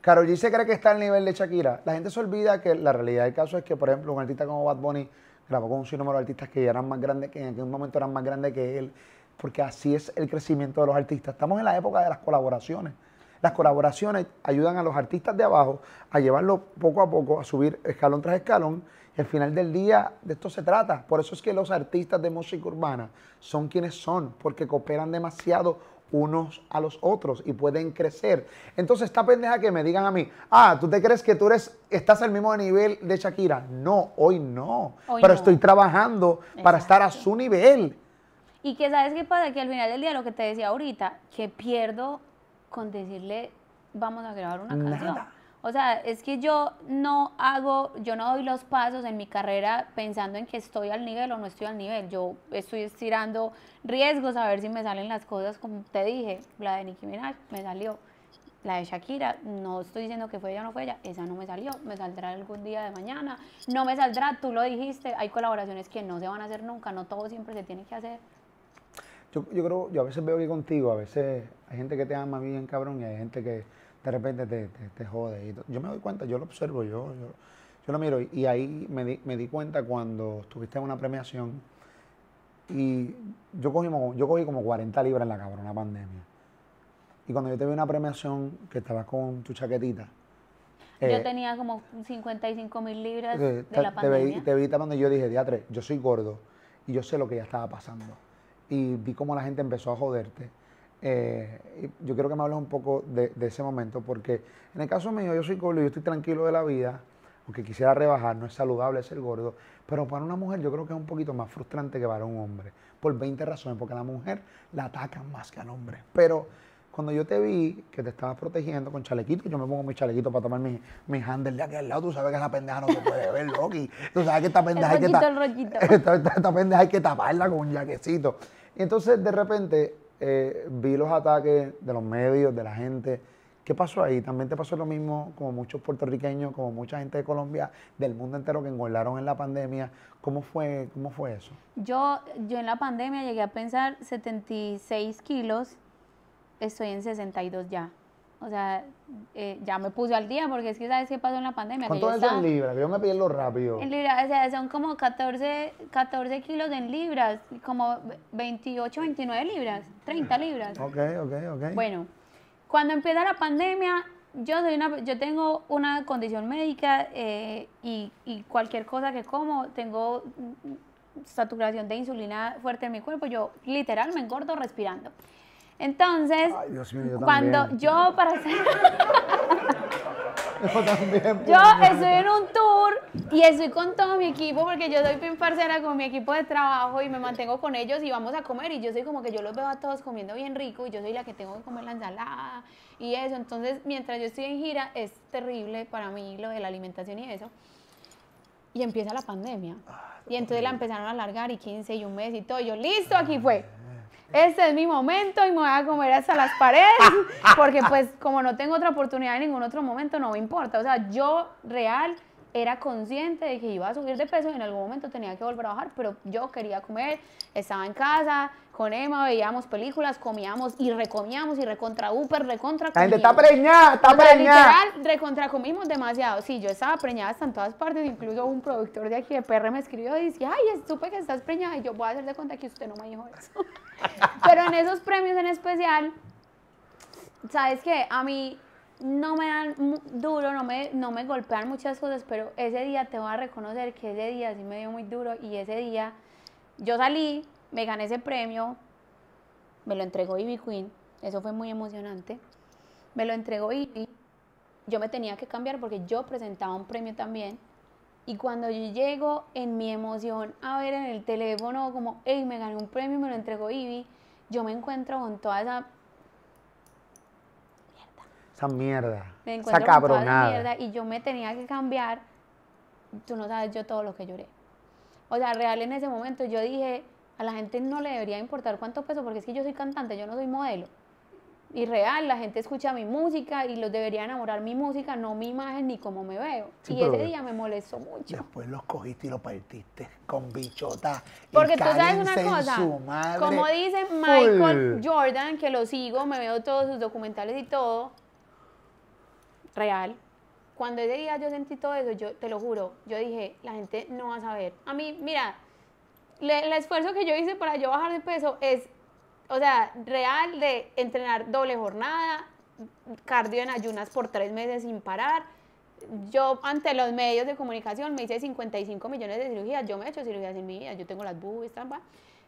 Carol G se cree que está al nivel de Shakira. La gente se olvida que la realidad del caso es que, por ejemplo, un artista como Bad Bunny grabó con un sinnúmero de artistas que eran más grandes, que en aquel momento eran más grandes que él, porque así es el crecimiento de los artistas. Estamos en la época de las colaboraciones. Las colaboraciones ayudan a los artistas de abajo a llevarlo poco a poco, a subir escalón tras escalón. Y al final del día de esto se trata. Por eso es que los artistas de música urbana son quienes son, porque cooperan demasiado unos a los otros y pueden crecer. Entonces, esta pendeja que me digan a mí, ah, ¿tú te crees que tú eres, estás al mismo nivel de Shakira? No, hoy no. pero estoy trabajando para estar a su nivel. Y que sabes qué pasa, que al final del día, lo que te decía ahorita, que pierdo con decirle, vamos a grabar una canción. O sea, es que yo no hago, yo no doy los pasos en mi carrera pensando en que estoy al nivel o no estoy al nivel. Yo estoy estirando riesgos a ver si me salen las cosas como te dije. La de Nicki Minaj me salió. La de Shakira, no estoy diciendo que fue ella o no fue ella, esa no me salió, me saldrá algún día de mañana, no me saldrá, tú lo dijiste, hay colaboraciones que no se van a hacer nunca, no todo siempre se tiene que hacer. Yo, yo creo, yo a veces veo que contigo, a veces hay gente que te ama bien, cabrón, y hay gente que de repente te, jode. yo me doy cuenta, yo lo observo, yo, yo, lo miro. Y ahí me di, cuenta cuando estuviste en una premiación y yo cogí, yo cogí como 40 libras en la la pandemia. Y cuando yo te vi en una premiación que estabas con tu chaquetita, yo eh, tenía como 55 mil libras eh, de la pandemia. Vi, te vi, tapando yo dije, diatre, yo soy gordo y yo sé lo que ya estaba pasando. Y vi cómo la gente empezó a joderte. Eh, yo quiero que me hables un poco de, ese momento, porque en el caso mío, yo soy gordo, yo estoy tranquilo de la vida, aunque quisiera rebajar, no es saludable ser gordo, pero para una mujer yo creo que es un poquito más frustrante que para un hombre, por 20 razones, porque a la mujer la atacan más que al hombre. Pero cuando yo te vi que te estabas protegiendo con chalequito, yo me pongo mi chalequito para tomar mi, mi handle de aquí al lado, tú sabes que esa pendeja no se puede ver, Loki, tú sabes que esta pendeja, hay, que taparla con un jaquecito. entonces de repente eh, vi los ataques de los medios, de la gente. ¿Qué pasó ahí? También te pasó lo mismo como muchos puertorriqueños, como mucha gente de Colombia, del mundo entero que engordaron en la pandemia. ¿Cómo fue, cómo fue eso? Yo, yo en la pandemia llegué a pensar 76 kilos, estoy en 62 ya. O sea, eh, ya me puse al día porque es que sabes qué pasó en la pandemia. ¿Cuánto es en libras? yo me pillé lo rápido. En libras, o sea, son como 14, 14 kilos en libras, como 28, 29 libras, 30 libras. Ok, ok, ok. Bueno, cuando empieza la pandemia, yo, soy una, yo tengo una condición médica eh, y, y cualquier cosa que como, tengo saturación de insulina fuerte en mi cuerpo, yo literal me engordo respirando. Entonces, cuando yo para hacer... yo pues, estoy en un tour y estoy con todo mi equipo porque yo soy bien parcera con mi equipo de trabajo y me mantengo con ellos y vamos a comer y yo soy como que yo los veo a todos comiendo bien rico y yo soy la que tengo que comer la ensalada y eso. Entonces, mientras yo estoy en gira, es terrible para mí lo de la alimentación y eso. Y empieza la pandemia. Ah, y entonces la empezaron a alargar y 15 y un mes y todo. yo, listo, aquí fue ese es mi momento y me voy a comer hasta las paredes, porque pues como no tengo otra oportunidad en ningún otro momento, no me importa. O sea, yo real era consciente de que iba a subir de peso y en algún momento tenía que volver a bajar, pero yo quería comer, estaba en casa, con Emma veíamos películas, comíamos y recomíamos y recontra uper, recontra La gente está preñada, está preñada. Literal, recontra comimos demasiado. Sí, yo estaba preñada hasta en todas partes, incluso un productor de aquí de PR me escribió y dice, ay, estupe que estás preñada, y yo voy a hacer de cuenta que usted no me dijo eso. pero en esos premios en especial, ¿sabes qué? A mí no me dan duro, no me, no me golpean muchas cosas, pero ese día te voy a reconocer que ese día sí me dio muy duro y ese día yo salí, me gané ese premio, me lo entregó Ivy Queen, eso fue muy emocionante, me lo entregó Ivy, yo me tenía que cambiar porque yo presentaba un premio también y cuando yo llego en mi emoción a ver en el teléfono como, hey, me gané un premio, me lo entregó Ivy, yo me encuentro con toda esa mierda, esa cabronada. y yo me tenía que cambiar, tú no sabes yo todo lo que lloré. O sea, real en ese momento yo dije, a la gente no le debería importar cuánto peso, porque es que yo soy cantante, yo no soy modelo. Y real, la gente escucha mi música y los debería enamorar mi música, no mi imagen ni cómo me veo. y ese día me molestó mucho. Después los cogiste y los partiste con bichota. Porque tú sabes una cosa, como dice Michael Jordan, que lo sigo, me veo todos sus documentales y todo, real. Cuando ese día yo sentí todo eso, yo te lo juro, yo dije, la gente no va a saber. A mí, mira, el esfuerzo que yo hice para yo bajar de peso es, o sea, real de entrenar doble jornada, cardio en ayunas por tres meses sin parar. Yo ante los medios de comunicación me hice 55 millones de cirugías, yo me he hecho cirugías en mi vida, yo tengo las bubis, trampa.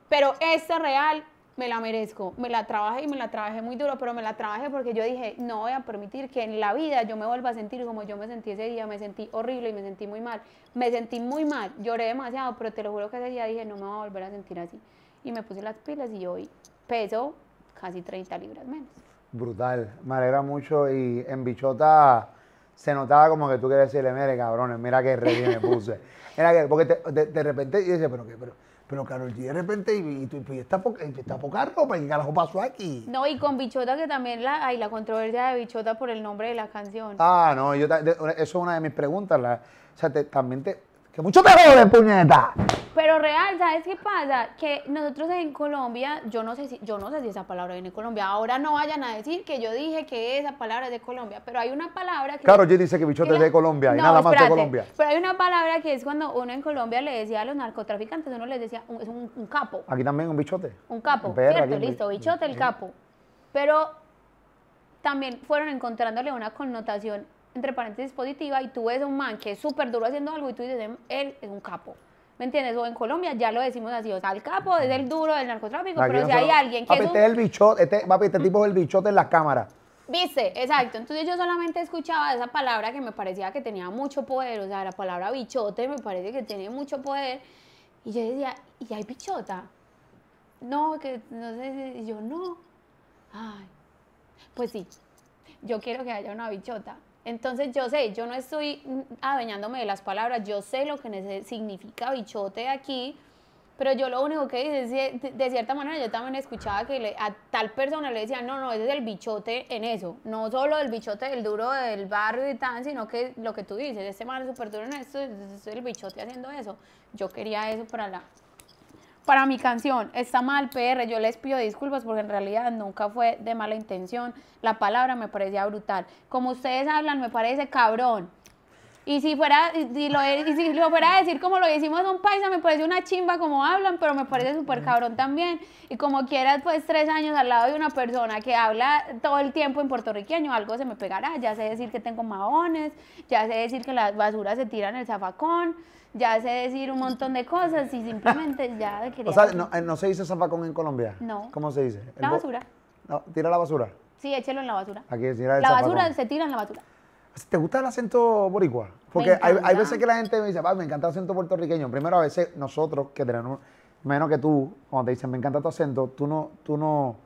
Pero esto real me la merezco, me la trabajé y me la trabajé muy duro, pero me la trabajé porque yo dije, no voy a permitir que en la vida yo me vuelva a sentir como yo me sentí ese día, me sentí horrible y me sentí muy mal, me sentí muy mal, lloré demasiado, pero te lo juro que ese día dije, no me voy a volver a sentir así. Y me puse las pilas y hoy peso casi 30 libras menos. Brutal, me alegra mucho y en bichota se notaba como que tú querías decirle, mire cabrones, mira qué re me puse. Era que, porque de, repente repente dice, pero qué, pero pero Carol y de repente, y, tú, y, pues, está, poca, eh, está ropa, ¿qué carajo pasó aquí? No, y con Bichota, que también la, hay la controversia de Bichota por el nombre de la canción. Ah, no, yo, eso es una de mis preguntas. La, o sea, también te, que mucho te de puñeta. Pero real, ¿sabes qué pasa? Que nosotros en Colombia, yo no sé si, yo no sé si esa palabra viene de Colombia. Ahora no vayan a decir que yo dije que esa palabra es de Colombia, pero hay una palabra que. Claro, yo dice que bichote es de Colombia y nada más de Colombia. Pero hay una palabra que es cuando uno en Colombia le decía a los narcotraficantes, uno les decía un, es un, capo. Aquí también un bichote. Un capo, cierto, listo, bichote, el capo. Pero también fueron encontrándole una connotación entre paréntesis positiva y tú ves un man que es súper duro haciendo algo y tú dices, em, él es un capo. ¿Me entiendes? O en Colombia ya lo decimos así, o sea, el capo es el duro del narcotráfico, pero si hay alguien que papi, es este el este, este tipo es el bichote en la cámara. Viste, exacto. Entonces yo solamente escuchaba esa palabra que me parecía que tenía mucho poder, o sea, la palabra bichote me parece que tiene mucho poder. Y yo decía, ¿y hay bichota? No, que no sé, yo no. Ay, pues sí, yo quiero que haya una bichota. Entonces yo sé, yo no estoy adueñándome de las palabras, yo sé lo que significa bichote aquí, pero yo lo único que hice, de cierta manera yo también escuchaba que a tal persona le decían, no, no, ese es el bichote en eso, no solo el bichote del duro del barrio y tal, sino que lo que tú dices, este man es súper duro en esto, es el bichote haciendo eso. Yo quería eso para la, para mi canción, está mal PR, yo les pido disculpas porque en realidad nunca fue de mala intención, la palabra me parecía brutal. Como ustedes hablan, me parece cabrón. Y si fuera, lo, lo fuera a decir como lo decimos a un paisa, me parece una chimba como hablan, pero me parece súper cabrón también. Y como quieras, pues tres años al lado de una persona que habla todo el tiempo en puertorriqueño, algo se me pegará. Ya sé decir que tengo maones, ya sé decir que las basuras se tiran el zafacón ya sé decir un montón de cosas y simplemente ya quería... O sea, eh, no, se dice zapacón en Colombia. No. ¿Cómo se dice? La basura. No, tira la basura. Sí, échelo en la basura. Aquí La basura se tira en la basura. ¿Te gusta el acento boricua? Porque hay, hay, veces que la gente me dice, me encanta el acento puertorriqueño. Primero, a veces nosotros que tenemos, menos que tú, cuando te dicen, me encanta tu acento, tú no, tú no,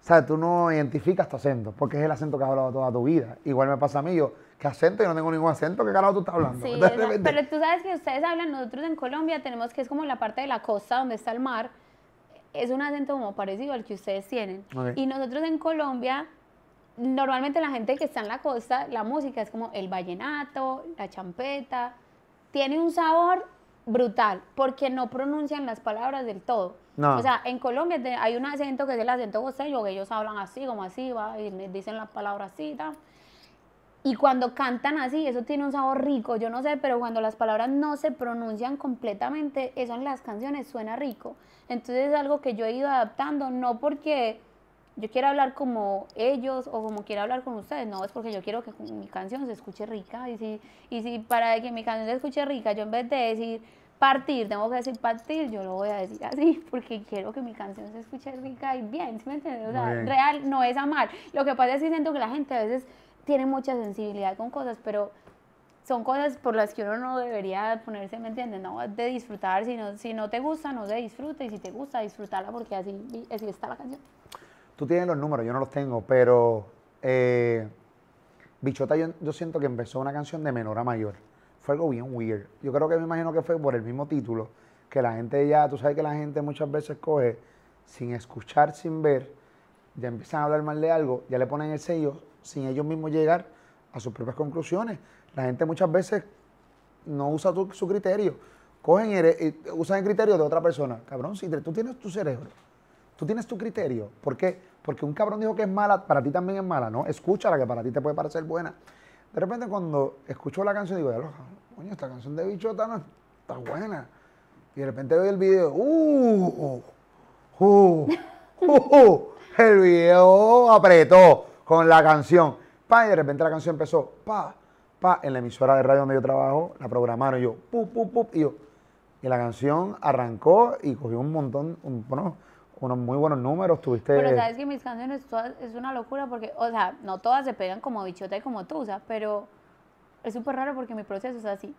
sabes, tú no identificas tu acento, porque es el acento que has hablado toda tu vida. Igual me pasa a mí, yo ¿Qué acento? Yo no tengo ningún acento. ¿Qué carajo tú estás hablando? Sí, pero tú sabes que ustedes hablan, nosotros en Colombia tenemos que es como la parte de la costa donde está el mar. Es un acento como parecido al que ustedes tienen. Y nosotros en Colombia, normalmente la gente que está en la costa, la música es como el vallenato, la champeta. Tiene un sabor brutal porque no pronuncian las palabras del todo. O sea, en Colombia hay un acento que es el acento costeño, que ellos hablan así, como así, va, y dicen las palabras así, tal. Y cuando cantan así, eso tiene un sabor rico, yo no sé, pero cuando las palabras no se pronuncian completamente, eso en las canciones suena rico. Entonces es algo que yo he ido adaptando, no porque yo quiera hablar como ellos o como quiera hablar con ustedes, no, es porque yo quiero que mi canción se escuche rica. Y si, y si para que mi canción se escuche rica, yo en vez de decir partir, tengo que decir partir, yo lo voy a decir así, porque quiero que mi canción se escuche rica y bien, ¿sí me entiendes? O sea, real no es amar. Lo que pasa es que siento que la gente a veces tiene mucha sensibilidad con cosas, pero son cosas por las que uno no debería ponerse, ¿me entiendes? No, de disfrutar, si no, si no te gusta, no se disfruta, y si te gusta, disfrutarla porque así, está la canción. Tú tienes los números, yo no los tengo, pero eh, Bichota yo, yo, siento que empezó una canción de menor a mayor. Fue algo bien weird. Yo creo que me imagino que fue por el mismo título, que la gente ya, tú sabes que la gente muchas veces coge sin escuchar, sin ver, ya empiezan a hablar mal de algo, ya le ponen el sello sin ellos mismos llegar a sus propias conclusiones. La gente muchas veces no usa su criterio, cogen y, usan el criterio de otra persona. Cabrón, si tú tienes tu cerebro, tú tienes tu criterio. ¿Por qué? Porque un cabrón dijo que es mala, para ti también es mala, ¿no? Escúchala, que para ti te puede parecer buena. De repente cuando escucho la canción digo, coño, esta canción de bichota no está buena. Y de repente veo el video, ¡uh! ¡uh! ¡uh! uh, uh el video apretó con la canción. Pa, y de repente la canción empezó, pa, pa, en la emisora de radio donde yo trabajo, la programaron y yo, y la canción arrancó y cogió un montón, unos muy buenos números, tuviste... Pero sabes que mis canciones es una locura porque, o sea, no todas se pegan como bichota y como tusa, pero es súper raro porque mi proceso es así.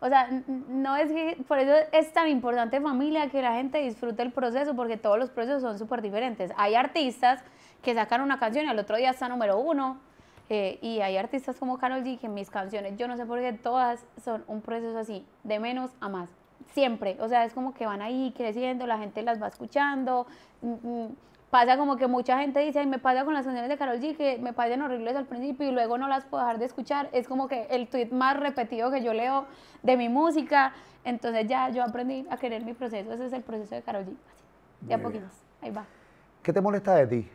O sea, no es que, por eso es tan importante familia que la gente disfrute el proceso porque todos los procesos son súper diferentes. Hay artistas que sacan una canción y al otro día está número uno. Eh, y hay artistas como Carol G que mis canciones, yo no sé por qué todas son un proceso así, de menos a más. Siempre, o sea, es como que van ahí creciendo, la gente las va escuchando. Mm, mm, pasa como que mucha gente dice, ay, me pasa con las canciones de Carol G que me pasan horribles al principio y luego no las puedo dejar de escuchar. Es como que el tweet más repetido que yo leo de mi música. Entonces ya yo aprendí a querer mi proceso. Ese es el proceso de Carol G. Así, de a poquitos. Ahí va. ¿Qué te molesta de ti?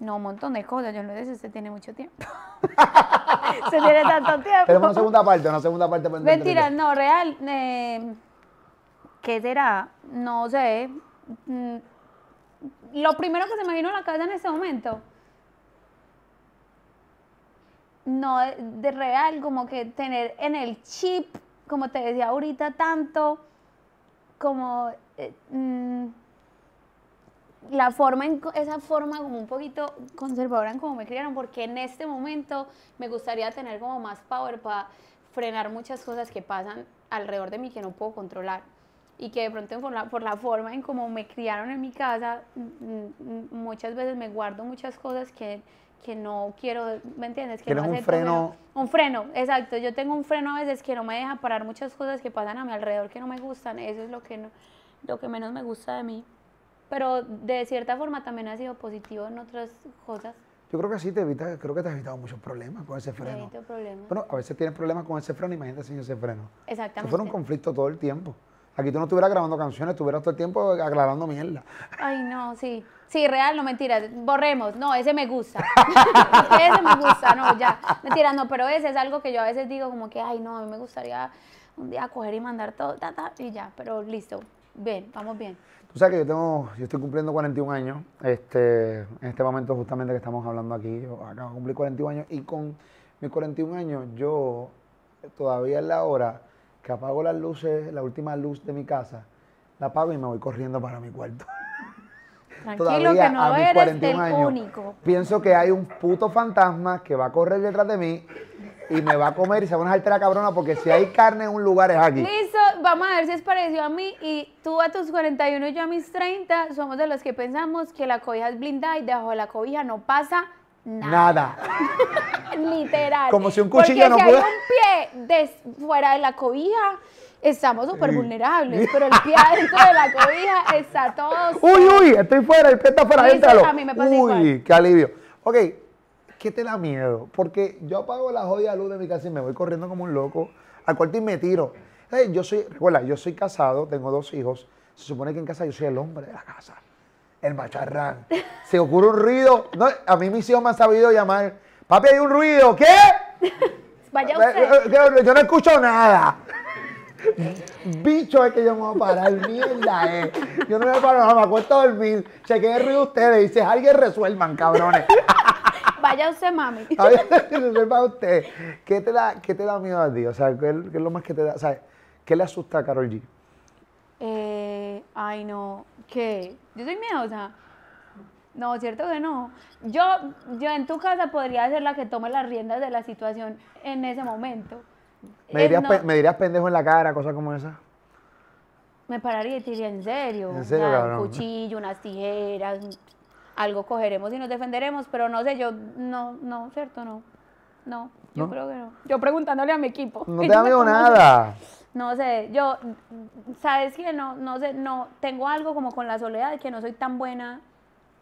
No, un montón de cosas. Yo no sé si usted tiene mucho tiempo. se tiene tanto tiempo. Tenemos una segunda parte, una segunda parte. Mentira, no, real. Em, ¿Qué será? No sé. Mm, lo primero que se me vino a la cabeza en ese momento. No, de, real, como que tener en el chip, como te decía ahorita, tanto como... Eh, mm, la forma, en, esa forma como un poquito conservadora en cómo me criaron, porque en este momento me gustaría tener como más power para frenar muchas cosas que pasan alrededor de mí que no puedo controlar y que de pronto por la, forma en cómo me criaron en mi casa, muchas veces me guardo muchas cosas que, que no quiero, ¿me entiendes? Que un freno. un freno, exacto. Yo tengo un freno a veces que no me deja parar muchas cosas que pasan a mi alrededor que no me gustan. Eso es lo que, lo que menos me gusta de mí pero de cierta forma también ha sido positivo en otras cosas. Yo creo que sí, te evita, creo que te has evitado muchos problemas con ese freno. problemas. Bueno, a veces tienes problemas con ese freno, imagínate sin ese freno. Exactamente. Eso fue un conflicto todo el tiempo. Aquí tú no estuvieras grabando canciones, estuvieras todo el tiempo aclarando mierda. Ay, no, sí. Sí, real, no, mentiras Borremos. No, ese me gusta. ese me gusta, no, ya. Mentira, no, pero ese es algo que yo a veces digo como que, ay, no, a mí me gustaría un día coger y mandar todo, y ya, pero listo. Bien, vamos bien. Tú sabes que yo tengo, yo estoy cumpliendo 41 años, este, en este momento justamente que estamos hablando aquí, yo acabo de cumplir 41 años y con mis 41 años yo todavía es la hora que apago las luces, la última luz de mi casa, la apago y me voy corriendo para mi cuarto. Tranquilo, que no a el único. Pienso que hay un puto fantasma que va a correr detrás de mí y me va a comer y se va a una la cabrona porque si hay carne en un lugar es aquí. Listo, vamos a ver si es parecido a mí y tú a tus 41 y yo a mis 30 somos de los que pensamos que la cobija es blindada y debajo de la cobija no pasa nada. Nada. Literal. Como si un cuchillo porque no si hay un pie fuera de la cobija estamos súper vulnerables, pero el pie adentro de la cobija está todo. Uy, uy, estoy fuera, el pie está fuera, Listo, A mí me pasa Uy, qué alivio. Ok, ¿Qué te da miedo? Porque yo apago la jodida luz de mi casa y me voy corriendo como un loco al cuarto y me tiro. yo soy, recuerda, yo soy casado, tengo dos hijos. Se supone que en casa yo soy el hombre de la casa, el macharrán. Se ocurre un ruido. a mí mis hijos me han sabido llamar. Papi, hay un ruido. ¿Qué? Vaya eh, usted. Eh, yo no escucho nada. Bicho es que yo me voy a parar, mierda, eh. Yo no me paro, parar, me acuesto a dormir. Chequeé el ruido de ustedes. Dice, alguien resuelvan, cabrones. Vaya usted, mami. sepa usted, ¿qué te, da, ¿qué te da miedo a ti? O sea, ¿qué, es lo más que te da? O sea, ¿qué le asusta a Carol G? Eh, ay, no, ¿qué? Yo soy miedo o sea No, cierto que no. Yo, yo en tu casa podría ser la que tome las riendas de la situación en ese momento. ¿Me eh, dirías, ¿me pendejo en la cara, cosas como esa Me pararía y te diría, en serio. En serio, Un cuchillo, unas tijeras, algo cogeremos y nos defenderemos, pero no sé, yo no, no, ¿cierto? No. No, yo creo que no. Yo preguntándole a mi equipo. No te da nada. No sé, yo, ¿sabes qué? No, no sé, no, tengo algo como con la soledad que no soy tan buena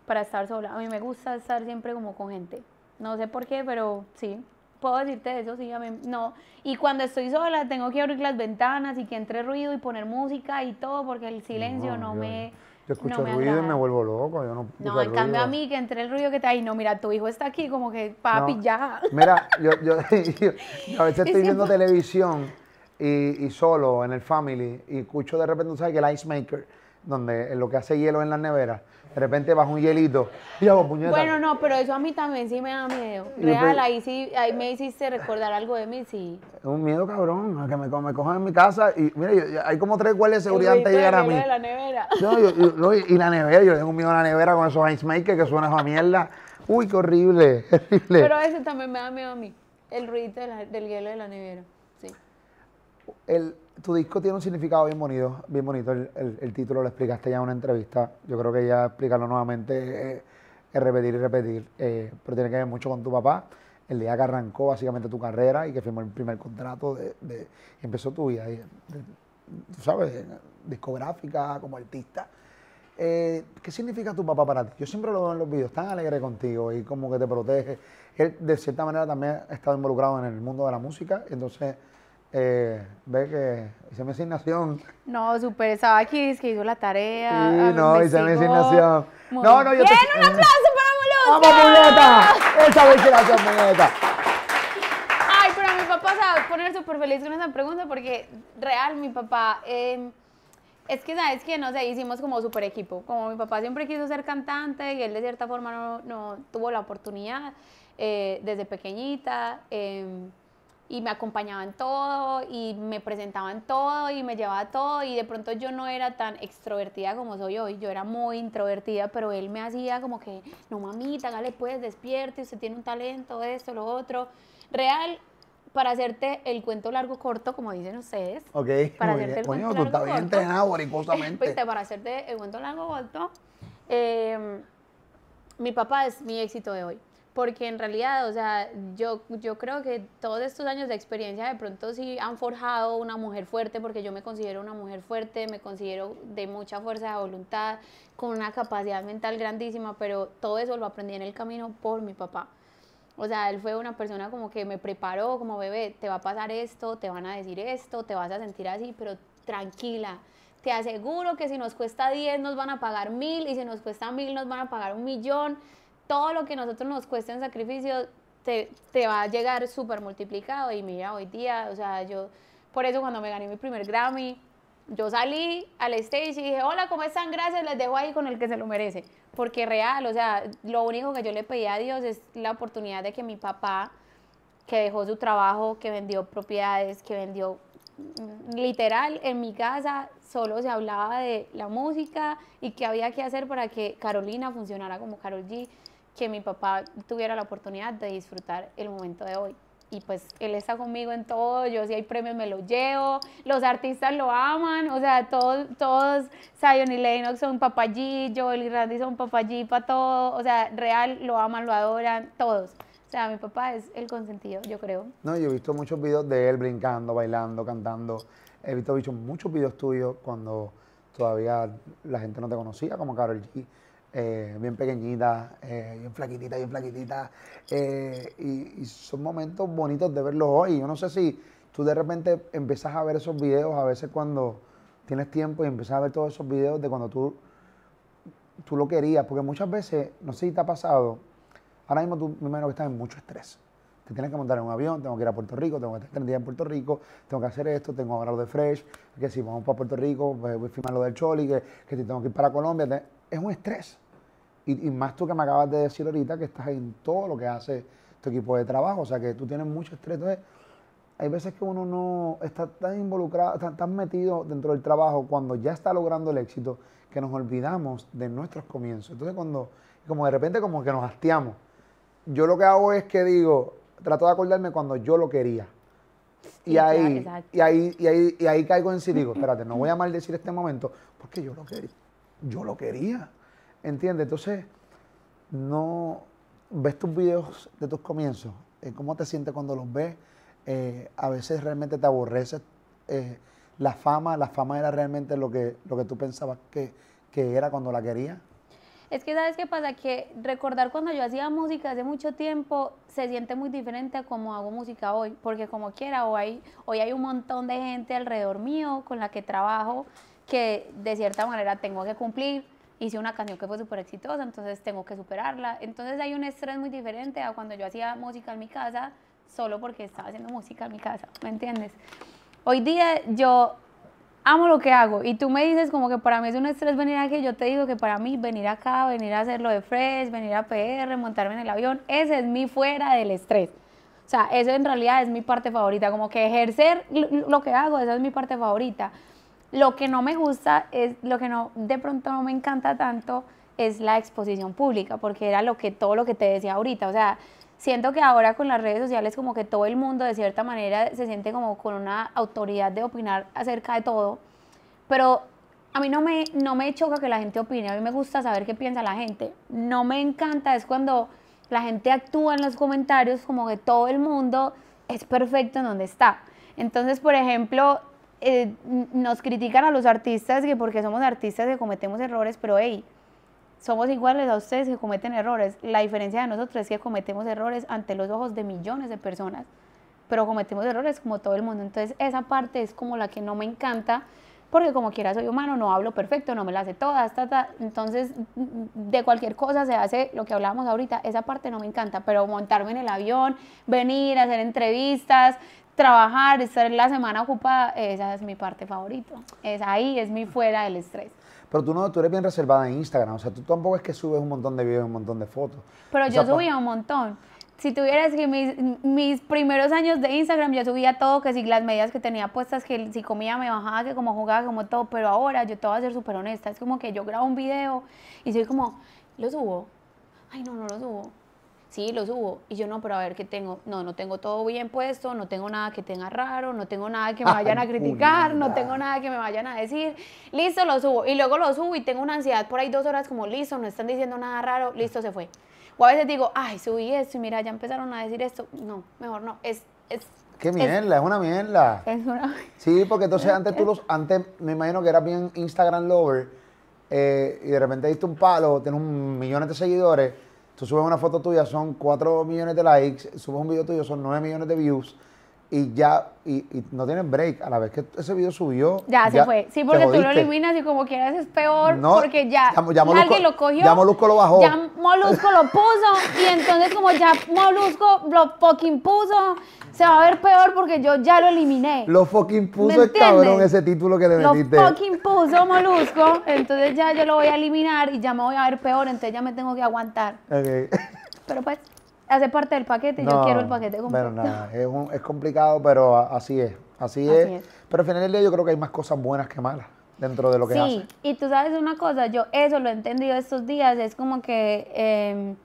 para estar sola. A mí me gusta estar siempre como con gente. No sé por qué, pero sí. Puedo decirte eso, sí, a mí no. Y cuando estoy sola tengo que abrir las ventanas y que entre ruido y poner música y todo porque el silencio no me... Yo escucho el ruido y me vuelvo loco. no, no en cambio a mí que entre el ruido que te hay no, mira, tu hijo está aquí como que papi ya. Mira, yo, yo, a veces estoy viendo televisión y, solo en el family y escucho de repente, ¿sabes? Que el ice maker, donde lo que hace hielo en las neveras, de repente bajo un hielito. Y hago Bueno, no, pero eso a mí también sí me da miedo. Real, ahí sí, ahí me hiciste recordar algo de mí, sí. Es un miedo, cabrón, a que me, cojan en mi casa. Y mira, hay como tres guardias de seguridad antes de llegar a mí. La nevera. y la nevera, yo tengo miedo a la nevera con esos ice makers que suena a mierda. Uy, qué horrible, Pero ese también me da miedo a mí, el ruido del hielo de la nevera, sí. El, tu disco tiene un significado bien bonito, bien bonito. El, título lo explicaste ya en una entrevista. Yo creo que ya explicarlo nuevamente es, repetir y repetir. Eh, pero tiene que ver mucho con tu papá, el día que arrancó básicamente tu carrera y que firmó el primer contrato de, empezó tu vida, tú sabes, discográfica, como artista. Eh, ¿Qué significa tu papá para ti? Yo siempre lo veo en los videos, tan alegre contigo y como que te protege. Él de cierta manera también ha estado involucrado en el mundo de la música, entonces eh, ve que hice mi asignación. No, super, estaba aquí, es que hizo la tarea. Sí, ah, no, hice mi asignación. no, no, yo bien, un aplauso para Moluca. ¡Vamos, Muleta! Esa Ay, pero mi papá se va a poner súper feliz con esa pregunta porque, real, mi papá... Em, es que, ¿sabes que No sé, hicimos como super equipo. Como mi papá siempre quiso ser cantante y él de cierta forma no, no tuvo la oportunidad eh, desde pequeñita. Eh, y me acompañaban todo y me presentaban todo y me llevaba todo y de pronto yo no era tan extrovertida como soy hoy, yo era muy introvertida, pero él me hacía como que, no mamita, dale pues, despierte, usted tiene un talento, esto, lo otro. Real, para hacerte el cuento largo corto, como dicen ustedes. Ok, para hacerte el cuento tú largo, estás bien pues, para hacerte el cuento largo corto, em, mi papá es mi éxito de hoy porque en realidad, o sea, yo, yo creo que todos estos años de experiencia de pronto sí han forjado una mujer fuerte, porque yo me considero una mujer fuerte, me considero de mucha fuerza de voluntad, con una capacidad mental grandísima, pero todo eso lo aprendí en el camino por mi papá. O sea, él fue una persona como que me preparó, como bebé, te va a pasar esto, te van a decir esto, te vas a sentir así, pero tranquila, te aseguro que si nos cuesta 10 nos van a pagar mil y si nos cuesta mil nos van a pagar un millón todo lo que nosotros nos cuesta en sacrificio te, te va a llegar súper multiplicado. Y mira, hoy día, o sea, yo, por eso cuando me gané mi primer Grammy, yo salí al stage y dije, hola, ¿cómo están? Gracias, les dejo ahí con el que se lo merece. Porque real, o sea, lo único que yo le pedí a Dios es la oportunidad de que mi papá, que dejó su trabajo, que vendió propiedades, que vendió mm, literal en mi casa solo se hablaba de la música y qué había que hacer para que Carolina funcionara como Carol G que mi papá tuviera la oportunidad de disfrutar el momento de hoy. Y pues él está conmigo en todo, yo si hay premios me lo llevo, los artistas lo aman, o sea, todos, todos, Zion y Lennox son papayí, Joel y Randy son papayí para todo, o sea, real, lo aman, lo adoran, todos. O sea, mi papá es el consentido, yo creo. No, yo he visto muchos videos de él brincando, bailando, cantando. He visto, muchos videos tuyos cuando todavía la gente no te conocía, como Carol G eh, bien pequeñita, eh, bien flaquitita, bien flaquitita. Eh, y, son momentos bonitos de verlos hoy. Yo no sé si tú de repente empiezas a ver esos videos, a veces cuando tienes tiempo y empiezas a ver todos esos videos de cuando tú, tú lo querías, porque muchas veces, no sé si te ha pasado, ahora mismo tú me que estás en mucho estrés. Te tienes que montar en un avión, tengo que ir a Puerto Rico, tengo que estar 30 días en Puerto Rico, tengo que hacer esto, tengo ahora lo de Fresh, que si vamos para Puerto Rico, pues voy a firmar lo del Choli, que, que tengo que ir para Colombia. Es un estrés y, más tú que me acabas de decir ahorita que estás en todo lo que hace tu equipo de trabajo, o sea que tú tienes mucho estrés. Entonces, hay veces que uno no está tan involucrado, tan metido dentro del trabajo cuando ya está logrando el éxito que nos olvidamos de nuestros comienzos. Entonces, cuando, como de repente, como que nos hastiamos. Yo lo que hago es que digo, trato de acordarme cuando yo lo quería. Y, ahí, y, ahí, y, ahí, caigo en sí, digo, espérate, no voy a maldecir este momento, porque yo lo quería. Yo lo quería. ¿Entiendes? Entonces, no ves tus videos de tus comienzos, eh, cómo te sientes cuando los ves. Eh, a veces realmente te aborreces eh, la fama, la fama era realmente lo que, lo que tú pensabas que, era cuando la querías. Es que sabes qué pasa, que recordar cuando yo hacía música hace mucho tiempo se siente muy diferente a cómo hago música hoy, porque como quiera, hoy hoy hay un montón de gente alrededor mío con la que trabajo que de cierta manera tengo que cumplir, hice una canción que fue súper exitosa, entonces tengo que superarla. Entonces hay un estrés muy diferente a cuando yo hacía música en mi casa, solo porque estaba haciendo música en mi casa, ¿me entiendes? Hoy día yo amo lo que hago y tú me dices como que para mí es un estrés venir aquí, yo te digo que para mí venir acá, venir a hacerlo de fresh, venir a PR, montarme en el avión, ese es mi fuera del estrés. O sea, eso en realidad es mi parte favorita, como que ejercer lo que hago, esa es mi parte favorita. Lo que no me gusta es, lo que no, de pronto no me encanta tanto es la exposición pública, porque era lo que, todo lo que te decía ahorita, o sea, siento que ahora con las redes sociales como que todo el mundo de cierta manera se siente como con una autoridad de opinar acerca de todo, pero a mí no me, no me choca que la gente opine, a mí me gusta saber qué piensa la gente, no me encanta es cuando la gente actúa en los comentarios como que todo el mundo es perfecto en donde está. Entonces, por ejemplo, eh, nos critican a los artistas que porque somos artistas que cometemos errores, pero hey, somos iguales a ustedes que cometen errores. La diferencia de nosotros es que cometemos errores ante los ojos de millones de personas, pero cometemos errores como todo el mundo. Entonces esa parte es como la que no me encanta, porque como quiera soy humano, no hablo perfecto, no me la hace toda, entonces de cualquier cosa se hace lo que hablábamos ahorita, esa parte no me encanta, pero montarme en el avión, venir, hacer entrevistas, trabajar, estar la semana ocupada, esa es mi parte favorita. Es ahí, es mi fuera del estrés. Pero tú no, tú eres bien reservada en Instagram, o sea, tú tampoco es que subes un montón de videos, un montón de fotos. Pero yo subía un montón. Si tuvieras que mis, mis, primeros años de Instagram, yo subía todo, que si las medidas que tenía puestas, que si comía me bajaba, que como jugaba, como todo, pero ahora yo te voy a ser súper honesta, es como que yo grabo un video y soy como, lo subo, ay no, no lo subo, sí, lo subo. Y yo no, pero a ver qué tengo. No, no tengo todo bien puesto, no tengo nada que tenga raro, no tengo nada que me vayan a criticar, no tengo nada que me vayan a decir. Listo, lo subo. Y luego lo subo y tengo una ansiedad por ahí dos horas como, listo, no están diciendo nada raro, listo, se fue. O a veces digo, ay, subí esto y mira, ya empezaron a decir esto. No, mejor no. Es, es Qué mierda, es, una mierda. Es una... Sí, porque entonces antes tú los, antes me imagino que eras bien Instagram lover eh, y de repente diste un palo, tienes un millones de seguidores Tú subes una foto tuya, son 4 millones de likes, subes un video tuyo, son 9 millones de views, y ya y, no tienen break a la vez que ese video subió ya, se fue sí porque tú lo eliminas y como quieras es peor porque ya, ya, Molusco, alguien lo cogió ya Molusco lo bajó ya Molusco lo puso y entonces como ya Molusco lo fucking puso se va a ver peor porque yo ya lo eliminé lo fucking puso el cabrón ese título que le vendiste lo fucking puso Molusco entonces ya yo lo voy a eliminar y ya me voy a ver peor entonces ya me tengo que aguantar okay. pero pues hace parte del paquete, yo quiero el paquete completo. pero nada, es, es, complicado, pero así es, así, es. Pero al final del día yo creo que hay más cosas buenas que malas dentro de lo que sí, Sí, y tú sabes una cosa, yo eso lo he entendido estos días, es como que... Em,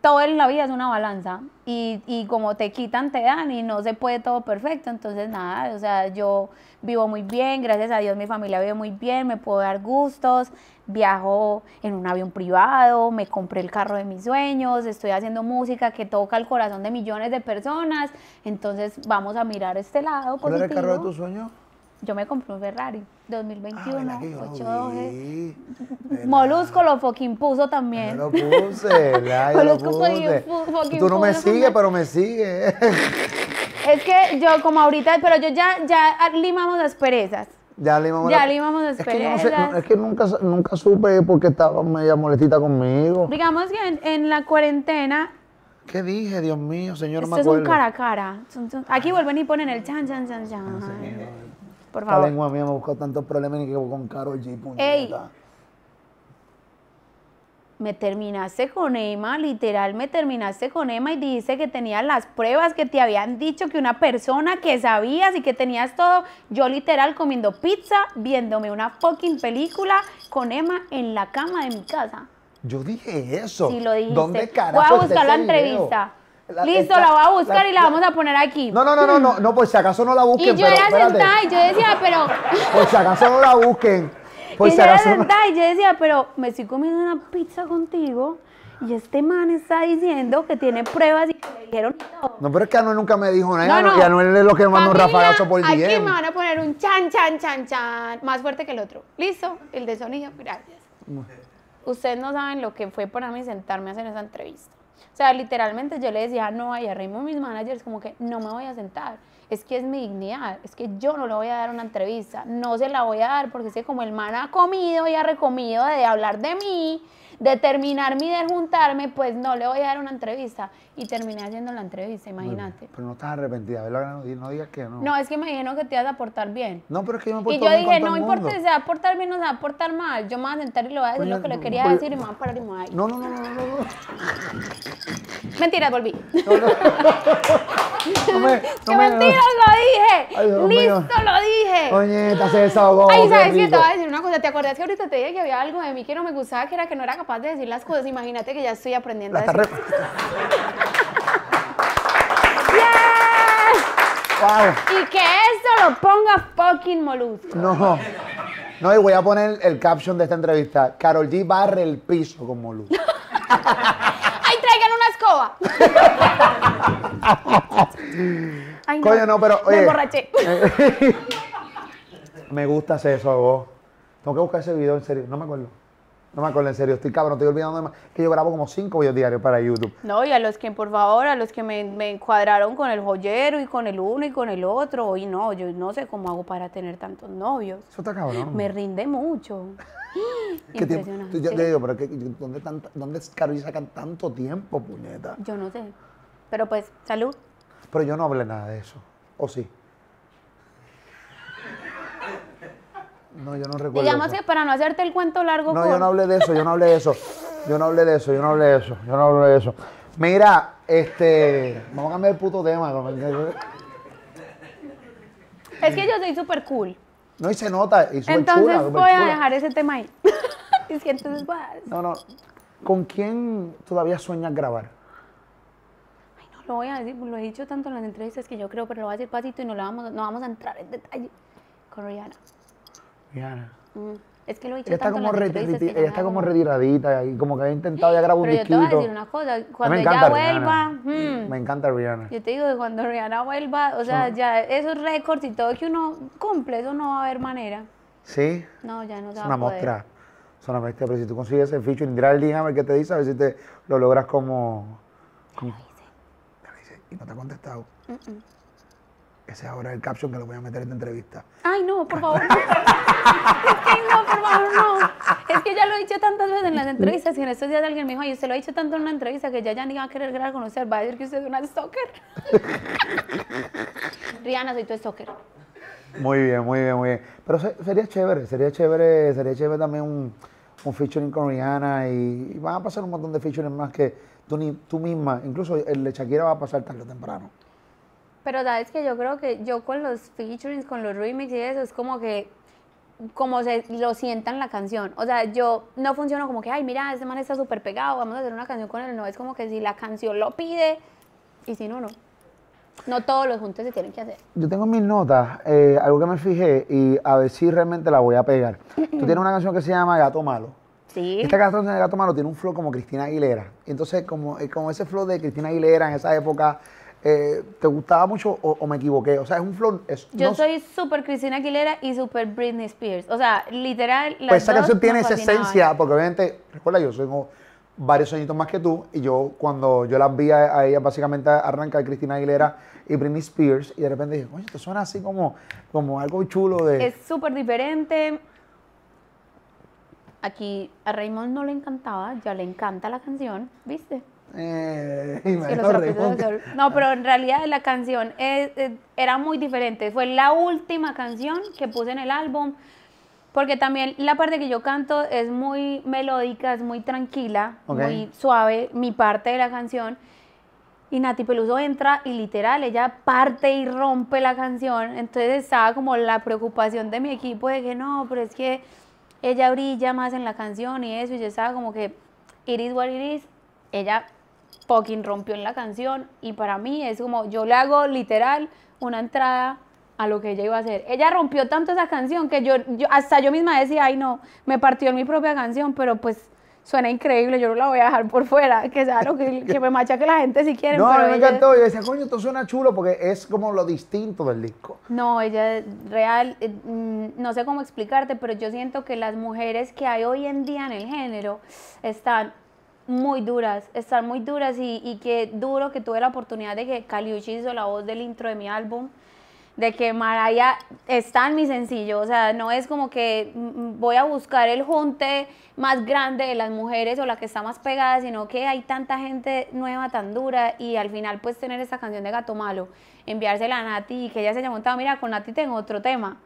todo en la vida es una balanza y, y, como te quitan, te dan y no se puede todo perfecto. Entonces, nada, o sea, yo vivo muy bien, gracias a Dios mi familia vive muy bien, me puedo dar gustos, viajo en un avión privado, me compré el carro de mis sueños, estoy haciendo música que toca el corazón de millones de personas. Entonces, vamos a mirar este lado. ¿Cuál positivo. el carro de tu sueño? Yo me compré un Ferrari 2021, ah, 812. Eh. Molusco lo fucking puso también. lo puse, Molusco Tú no me sigues, pero me sigues. es que yo como ahorita, pero yo ya, ya limamos las perezas. Ya limamos ya Es que, nunca, supe porque estaba media molestita conmigo. Digamos que en, la cuarentena. ¿Qué dije, Dios mío, señor? Esto es un cara a cara. Aquí vuelven y ponen el chan, chan, chan, chan. Por La lengua mía me buscó tantos problemas ni que con Carol G. Ey, me terminaste con Emma, literal, me terminaste con Emma y dijiste que tenías las pruebas, que te habían dicho que una persona que sabías y que tenías todo, yo literal comiendo pizza, viéndome una fucking película con Emma en la cama de mi casa. Yo dije eso. Sí, lo dije. ¿Dónde carajo Voy a buscar la entrevista. Listo, la, voy a buscar y la vamos a poner aquí. No, no, no, no, no, no, por si acaso no la busquen. Y yo era sentada y yo decía, pero. Por si acaso no la busquen. y yo era sentada y yo decía, pero me estoy comiendo una pizza contigo. Y este man está diciendo que tiene pruebas y que le dijeron todo. No, pero es que Anuel nunca me dijo nada. no. Y Anuel es lo que manda un rafagazo por el Aquí me van a poner un chan, chan, chan, chan. Más fuerte que el otro. ¿Listo? El de sonido, gracias. Ustedes no saben lo que fue para mí sentarme a hacer esa entrevista. O sea, literalmente yo le decía no a mis managers, como que no me voy a sentar. Es que es mi dignidad, es que yo no le voy a dar una entrevista, no se la voy a dar porque es que como el man ha comido y ha recomido de hablar de mí, de terminar mi de juntarme, pues no le voy a dar una entrevista y terminé haciendo la entrevista, imagínate. Pero no estás arrepentida, ¿verdad? No, digas que no. No, es que me dijeron que te ibas a portar bien. No, pero es que yo me porto Y yo dije, no importa si se va a portar bien o se va a portar mal. Yo me voy a sentar y le voy a decir lo que le quería decir y me voy a parar y me voy a ir. No, no, no, no, no, no. Mentira, volví. ¡Qué mentiras lo dije! ¡Listo, lo dije! Coñeta, se desahogó. Ay, ¿sabes qué? Te voy a decir una cosa. ¿Te acuerdas que ahorita te dije que había algo de mí que no me gustaba, que era que no era capaz de decir las cosas? Imagínate que ya estoy aprendiendo a decir. Y que eso lo ponga fucking molusco. No. No, y voy a poner el caption de esta entrevista. Carol G barre el piso con molusco. ¡Ay, traigan una escoba! Coño, no, pero. me emborraché. me gustas eso vos. Tengo que buscar ese video, en serio. No me acuerdo no me acuerdo en serio, estoy cabrón, estoy olvidando de más, que yo grabo como cinco videos diarios para YouTube. No, y a los que, por favor, a los que me, me, encuadraron con el joyero y con el uno y con el otro, y no, yo no sé cómo hago para tener tantos novios. Eso está cabrón. Me rinde mucho. Impresionante. Yo, te digo, pero que, ¿dónde, ¿dónde sacan tanto tiempo, puñeta? Yo no sé. Pero pues, salud. Pero yo no hablé nada de eso, ¿o sí? No, yo no recuerdo. Digamos que para no hacerte el cuento largo. No, yo no hablé de eso, yo no hablé de eso. Yo no hablé de eso, yo no hablé de eso, yo no hablé de eso. Mira, este. Vamos a cambiar el puto tema. Es que yo soy súper cool. No, y se nota. Y entonces voy a dejar ese tema ahí. Y si entonces vas. No, no. ¿Con quién todavía sueñas grabar? Ay, no lo voy a decir. Pues, lo he dicho tanto en las entrevistas que yo creo, pero lo voy a decir pasito y no, lo vamos, no vamos a entrar en detalle con Rihanna. Rihanna. Mm. Es que lo he dicho ella está como, está como retiradita y como que ha intentado ya grabar un disquito. Pero te voy a decir una cosa, cuando ella vuelva... Hmm. me encanta Rihanna. Yo te digo que cuando Rihanna vuelva, o sea, ya esos récords y todo que uno cumple, eso no va a haber manera. ¿Sí? No, ya no se Es una mostra, es una bestia, pero si tú consigues ese feature, dirá el ver que te dice, a ver si te lo logras como... lo Y no te ha contestado. -mm. mm. Ese es ahora el caption que lo voy a meter en la entrevista. Ay, no, por favor. No. es no, por favor, no. Es que ya lo he dicho tantas veces en las entrevistas y en estos días alguien me dijo, ay, usted lo ha dicho tanto en una entrevista que ya ya ni va a querer grabar con usted, va a decir que usted es una stalker. Rihanna, soy tu stalker. Muy bien, muy bien, muy bien. Pero sería chévere, sería chévere, sería chévere también un, un featuring con Rihanna y, van a pasar un montón de featuring más que tú, tú misma, incluso el de Shakira va a pasar tarde o temprano. Pero sabes que yo creo que yo con los featurings, con los remixes y eso, es como que como se lo sientan la canción. O sea, yo no funciono como que, ay, mira, este man está súper pegado, vamos a hacer una canción con él. No, es como que si la canción lo pide y si no, no. No todos los juntos se tienen que hacer. Yo tengo mis notas, eh, algo que me fijé y a ver si realmente la voy a pegar. Tú tienes una canción que se llama Gato Malo. Sí. Esta canción de Gato Malo tiene un flow como Cristina Aguilera. Entonces, como, eh, como ese flow de Cristina Aguilera en esa época, eh, ¿te gustaba mucho o, me equivoqué? O sea, es un flow. Yo soy súper Cristina Aguilera y súper Britney Spears. O sea, literal. Las pues esa canción tiene esa esencia, porque obviamente, recuerda, yo tengo varios añitos más que tú, y yo cuando yo las vi a, ella básicamente arranca Cristina Aguilera y Britney Spears, y de repente dije, oye, esto suena así como, como algo chulo de... Es súper diferente, aquí a Raymond no le encantaba, ya le encanta la canción, ¿viste? Eh, no, ah. pero en realidad la canción era muy diferente. Fue la última canción que puse en el álbum. Porque también la parte que yo canto es muy melódica, es muy tranquila, muy suave, mi parte de la canción. Y Nati Peluso entra y literal, ella parte y rompe la canción. Entonces estaba como la preocupación de mi equipo de que no, pero es que ella brilla más en la canción y eso. Y yo estaba como que, Iris is what it is. Ella fucking rompió en la canción y para mí es como yo le hago literal una entrada a lo que ella iba a hacer. Ella rompió tanto esa canción que yo, yo hasta yo misma decía, ay no, me partió en mi propia canción, pero pues suena increíble, yo no la voy a dejar por fuera, que sea lo que, me macha que la gente si quieren. No, me encantó, yo decía, coño, esto suena chulo porque es como lo distinto del disco. No, ella real, eh, mm, no sé cómo explicarte, pero yo siento que las mujeres que hay hoy en día en el género están muy duras, están muy duras y, y qué duro que tuve la oportunidad de que Caliucci hizo la voz del intro de mi álbum, de que Maraya está en mi sencillo, o sea, no es como que mm, mm, voy a buscar el junte más grande de las mujeres o la que está más pegada, sino que hay tanta gente nueva, tan dura y al final pues tener esa canción de Gato Malo, enviársela a Nati y que ella se haya montado, mira, con Nati tengo otro tema.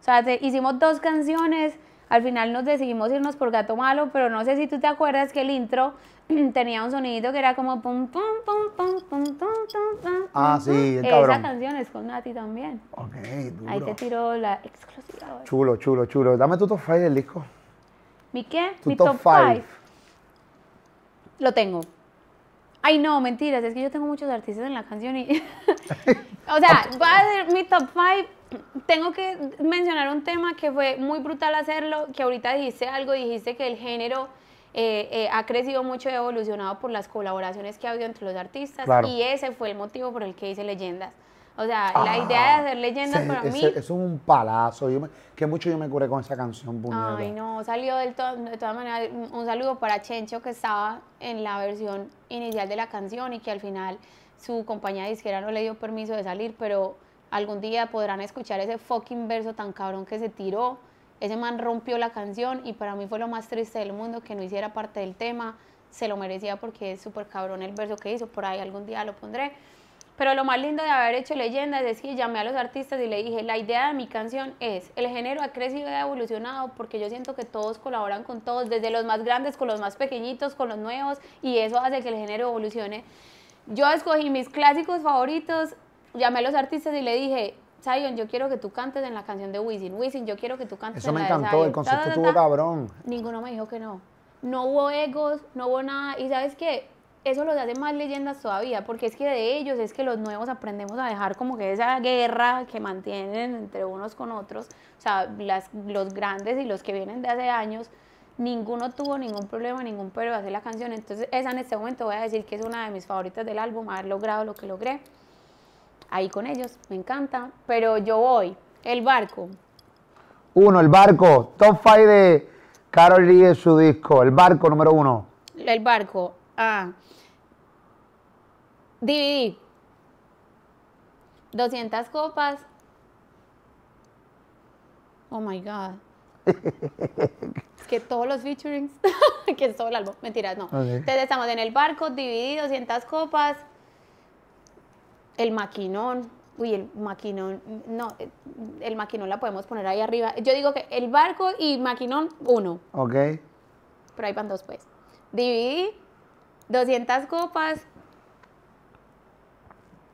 O sea, hicimos dos canciones al final nos decidimos irnos por Gato Malo, pero no sé si tú te acuerdas que el intro tenía un sonidito que era como pum pum pum pum pum pum pum Ah, sí, el cabrón. Esa canción es con Nati también. Ok, duro. Ahí te tiró la exclusiva. Chulo, chulo, chulo. Dame tu top five del disco. ¿Mi qué? Mi top five. Lo tengo. Ay, no, mentiras, es que yo tengo muchos artistas en la canción y... o sea, va a ser mi top five tengo que mencionar un tema que fue muy brutal hacerlo, que ahorita dijiste algo, dijiste que el género eh, eh, ha crecido mucho y evolucionado por las colaboraciones que ha habido entre los artistas y ese fue el motivo por el que hice leyendas. O sea, la ah, idea de hacer leyendas para mí... es un palazo, que mucho yo me curé con esa canción. Ay, no, salió del de todas maneras un saludo para Chencho que estaba en la versión inicial de la canción y que al final su compañía disquera no le dio permiso de salir, pero Algún día podrán escuchar ese fucking verso tan cabrón que se tiró. Ese man rompió la canción y para mí fue lo más triste del mundo que no hiciera parte del tema. Se lo merecía porque es súper cabrón el verso que hizo. Por ahí algún día lo pondré. Pero lo más lindo de haber hecho leyendas es que llamé a los artistas y le dije, la idea de mi canción es, el género ha crecido y ha evolucionado porque yo siento que todos colaboran con todos, desde los más grandes, con los más pequeñitos, con los nuevos, y eso hace que el género evolucione. Yo escogí mis clásicos favoritos, llamé a los artistas y le dije, Zion, yo quiero que tú cantes en la canción de Wisin. Wisin, yo quiero que tú cantes en la de Eso me encantó, el concepto estuvo cabrón. Ninguno me dijo que no. No hubo egos, no hubo nada. Y sabes qué, eso los hace más leyendas todavía, porque es que de ellos es que los nuevos aprendemos a dejar como que esa guerra que mantienen entre unos con otros, o sea, las, los grandes y los que vienen de hace años, ninguno tuvo ningún problema, ningún pero de hacer la canción, entonces esa en este momento voy a decir que es una de mis favoritas del álbum, haber logrado lo que logré ahí con ellos, me encanta, pero yo voy, el barco. Uno, el barco, top Five de Carol Lee en su disco, el barco número uno. El barco, ah. DVD, 200 copas. Oh my God. que todos los featurings, que es todo el álbum, mentiras, no. Entonces estamos en el barco, dividí 200 copas, el maquinón, uy, el maquinón, no, eh, el maquinón la podemos poner ahí arriba. Yo digo que el barco y maquinón, uno. Ok. Pero ahí van dos, pues. Dividí 200 copas.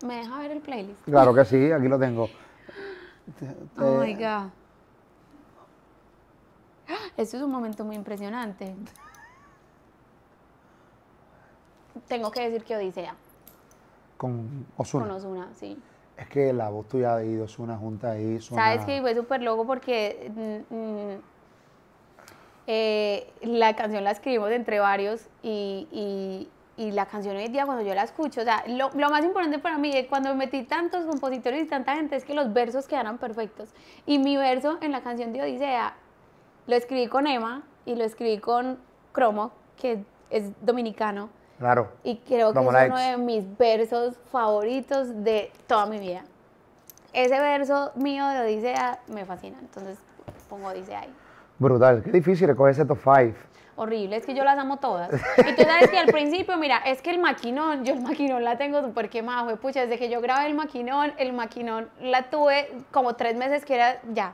¿Me deja ver el playlist? Claro que sí, aquí lo tengo. Oh my God. es un momento muy impresionante. Tengo que decir que Odisea. Con Osuna. Con Osuna, sí. Es que la voz tuya y Osuna junta ahí Sabes que fue súper loco porque mm, mm, eh, la canción la escribimos entre varios y, y la canción hoy en día cuando yo la escucho, o sea, lo, lo, más importante para mí es cuando metí tantos compositores y tanta gente es que los versos quedaran perfectos. Y mi verso en la canción de Odisea lo escribí con Emma y lo escribí con Cromo, que es dominicano. Claro. Y creo que es uno de mis versos favoritos de toda mi vida. Ese verso mío de Odisea me fascina, entonces pongo Odisea ahí. Brutal, qué difícil recoger ese top 5. Horrible, es que yo las amo todas. Y tú sabes que al principio, mira, es que el maquinón, yo el maquinón la tengo súper quemada, majo. pucha, desde que yo grabé el maquinón, el maquinón la tuve como tres meses que era ya.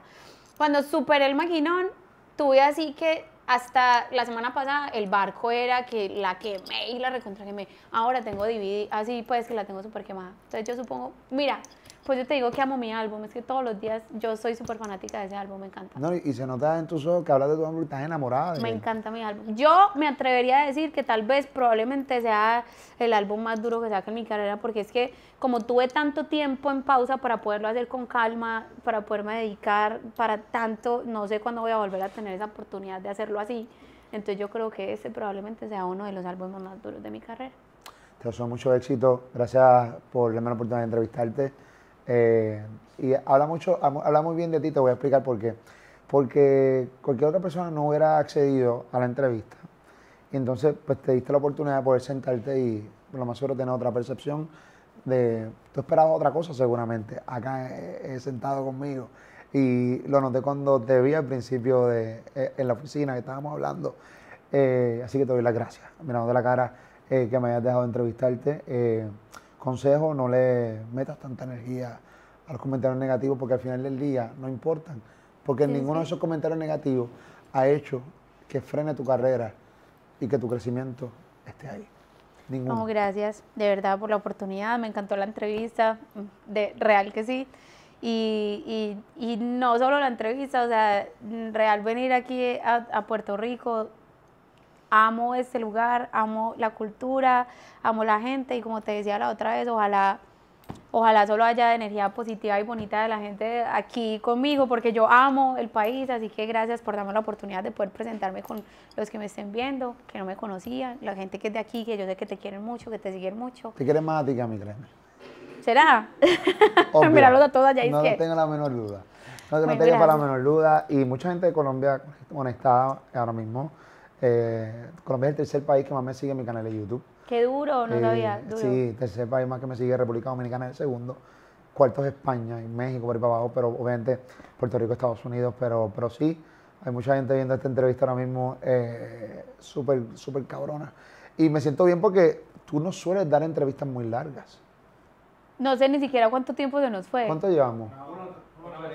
Cuando superé el maquinón, tuve así que hasta la semana pasada el barco era que la quemé y la recontra quemé. Ahora tengo dividido. así pues que la tengo súper quemada. Entonces yo supongo, mira, pues yo te digo que amo mi álbum, es que todos los días yo soy súper fanática de ese álbum, me encanta. No, y, se nota en tus ojos que hablas de tu álbum y estás enamorada. me encanta mi álbum. Yo me atrevería a decir que tal vez probablemente sea el álbum más duro que saque en mi carrera, porque es que como tuve tanto tiempo en pausa para poderlo hacer con calma, para poderme dedicar para tanto, no sé cuándo voy a volver a tener esa oportunidad de hacerlo así. Entonces yo creo que ese probablemente sea uno de los álbumes más duros de mi carrera. Te deseo mucho éxito. Gracias por la oportunidad de entrevistarte. Eh, y habla, mucho, habla muy bien de ti, te voy a explicar por qué. Porque cualquier otra persona no hubiera accedido a la entrevista. Y entonces, pues te diste la oportunidad de poder sentarte y por lo más seguro tener otra percepción de. Tú esperabas otra cosa, seguramente. Acá he, eh, eh, sentado conmigo. Y lo noté cuando te vi al principio de, en la oficina que estábamos hablando. así que te doy las gracias. mirando de la cara que me hayas dejado entrevistarte consejo, no le metas tanta energía a los comentarios negativos porque al final del día no importan. Porque ninguno de esos comentarios negativos ha hecho que frene tu carrera y que tu crecimiento esté ahí. gracias de verdad por la oportunidad. Me encantó la entrevista, de real que sí. Y, no solo la entrevista, o sea, real venir aquí a Puerto Rico, amo este lugar, amo la cultura, amo la gente y como te decía la otra vez, ojalá ojalá solo haya energía positiva y bonita de la gente aquí conmigo, porque yo amo el país, así que gracias por darme la oportunidad de poder presentarme con los que me estén viendo, que no me conocían, la gente que es de aquí, que yo sé que te quieren mucho, que te siguen mucho. Te quieres más a ti que a mi, ¿Será? No, tengo la menor duda. No, tengo la menor duda. Y mucha gente de Colombia conectada ahora mismo. Eh, Colombia es el tercer país que más me sigue en mi canal de YouTube. Qué duro, no sabía. Eh, sí, tercer país más que me sigue República Dominicana, es el segundo. Cuarto es España y México por ahí para abajo, pero obviamente Puerto Rico, Estados Unidos, pero, pero sí, hay mucha gente viendo esta entrevista ahora mismo, eh, súper, súper cabrona. Y me siento bien porque tú no sueles dar entrevistas muy largas. No sé ni siquiera cuánto tiempo se nos fue. ¿Cuánto llevamos? Una,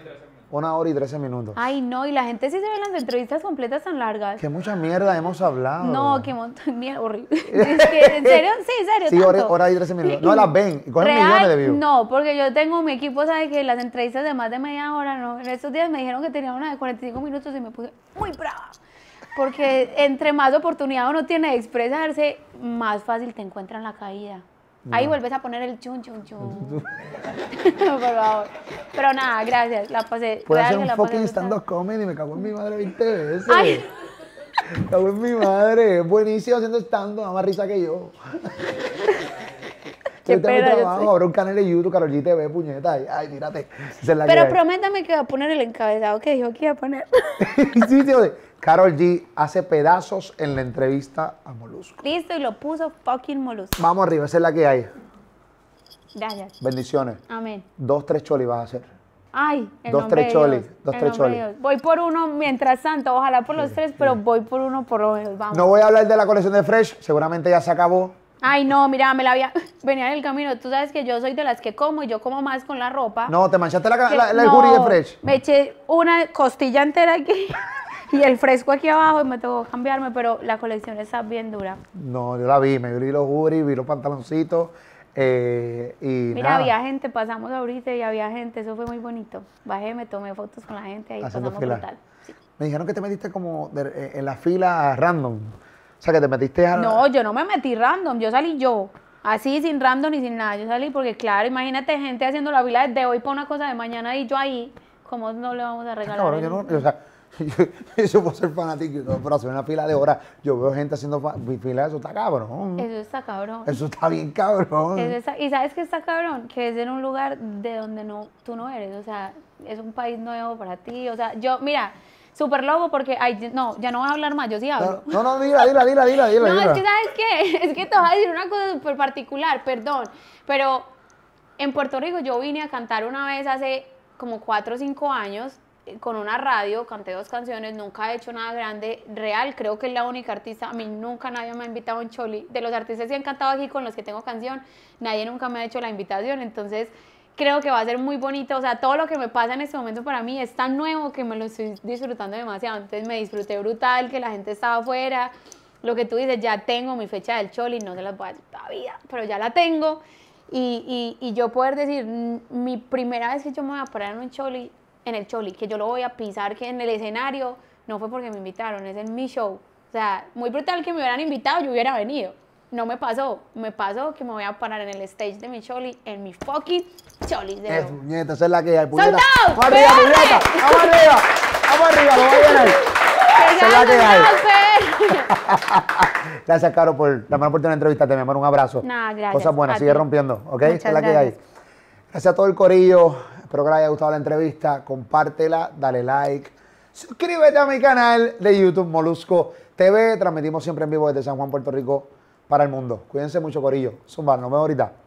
una hora y trece minutos. Ay, no, y la gente sí se ve las entrevistas completas tan largas. Que mucha mierda hemos hablado. No, qué montón mierda, horrible. ¿En serio? Sí, en serio. Sí, hora, y trece minutos. No las ven, y cogen millones de views. No, porque yo tengo mi equipo, ¿sabes? Que las entrevistas de más de media hora, no. En estos días me dijeron que tenía una de 45 minutos y me puse muy brava. Porque entre más oportunidad uno tiene de expresarse, más fácil te encuentran la caída. Ahí vuelves a poner el chun, chun, chun. Por favor. Pero nada, gracias. La pasé. Puedo hacer un fucking stand-up comedy. Me cagó en mi madre 20 veces. Ay. Me cago en mi madre. Buenísimo haciendo stand-up. más risa que yo. Qué pena, trabajo, yo ahora un canal de YouTube, Carol G TV, puñeta. Ay, ay Pero prométame que va a poner el encabezado que dijo que iba a poner. sí, sí, oye. Carol G hace pedazos en la entrevista a Molusco. Listo, y lo puso fucking Molusco. Vamos arriba, esa es la que hay. Gracias. Bendiciones. Amén. Dos, tres cholis vas a hacer. Ay, dos, tres cholis. Dos, tres cholis. Voy por uno mientras tanto, ojalá por los tres, pero voy por uno por lo menos. Vamos. No voy a hablar de la colección de Fresh, seguramente ya se acabó. Ay, no, mira, me la había. Venía en el camino. Tú sabes que yo soy de las que como y yo como más con la ropa. No, te manchaste la, la, el de Fresh. Me eché una costilla entera aquí. y el fresco aquí abajo y me tengo que cambiarme, pero la colección está bien dura. No, yo la vi, me vi los juri, vi los pantaloncitos. Eh, y Mira, había gente, pasamos ahorita y había gente, eso fue muy bonito. Bajé, me tomé fotos con la gente, ahí pasamos brutal. Me dijeron que te metiste como eh, en la fila random. O sea, que te metiste a... No, yo no me metí random, yo salí yo. Así, sin random ni sin nada. Yo salí porque, claro, imagínate gente haciendo la fila desde hoy por una cosa de mañana y yo ahí, ¿cómo no le vamos a ah, regalar? Claro, yo no, o sea, Yo puede ser fanático, pero hacer una fila de horas. Yo veo gente haciendo fila, eso está cabrón. Eso está cabrón. Eso está bien cabrón. y sabes qué está cabrón, que es en un lugar de donde no, tú no eres. O sea, es un país nuevo para ti. O sea, yo, mira, súper lobo porque ay, no, ya no voy a hablar más, yo sí hablo. No, no, dila, dila, dila, dila, No, es que sabes qué, es que te voy a decir una cosa súper particular, perdón, pero en Puerto Rico yo vine a cantar una vez hace como cuatro o cinco años con una radio, canté dos canciones, nunca he hecho nada grande, real, creo que es la única artista, a mí nunca nadie me ha invitado en Choli, de los artistas que han cantado aquí con los que tengo canción, nadie nunca me ha hecho la invitación, entonces creo que va a ser muy bonito, o sea, todo lo que me pasa en este momento para mí es tan nuevo que me lo estoy disfrutando demasiado, entonces me disfruté brutal, que la gente estaba afuera, lo que tú dices, ya tengo mi fecha del Choli, no se las voy a dar todavía, pero ya la tengo, y, y, y yo poder decir, mm, mi primera vez que yo me voy a parar en un Choli, en el Choli, que yo lo voy a pisar que en el escenario, no fue porque me invitaron, es en mi show. O sea, muy brutal que me hubieran invitado, yo hubiera venido. No me pasó, me pasó que me voy a parar en el stage de mi Choli, en mi fucking Choli. De es puñeta, esa es la que hay, puñeta. ¡Vamos arriba, puñeta! ¡Vamos arriba! ¡Vamos arriba, lo voy a ¡Esa es la que hay! gracias, Caro, por la mano por tener entrevista. Te mando un abrazo. Nada, gracias. Cosas buenas, sigue rompiendo, ¿ok? Muchas es la que hay. Gracias a todo el corillo. Espero que les haya gustado la entrevista. Compártela, dale like. Suscríbete a mi canal de YouTube Molusco TV. Transmitimos siempre en vivo desde San Juan, Puerto Rico, para el mundo. Cuídense mucho, Corillo. Zumba, nos vemos ahorita.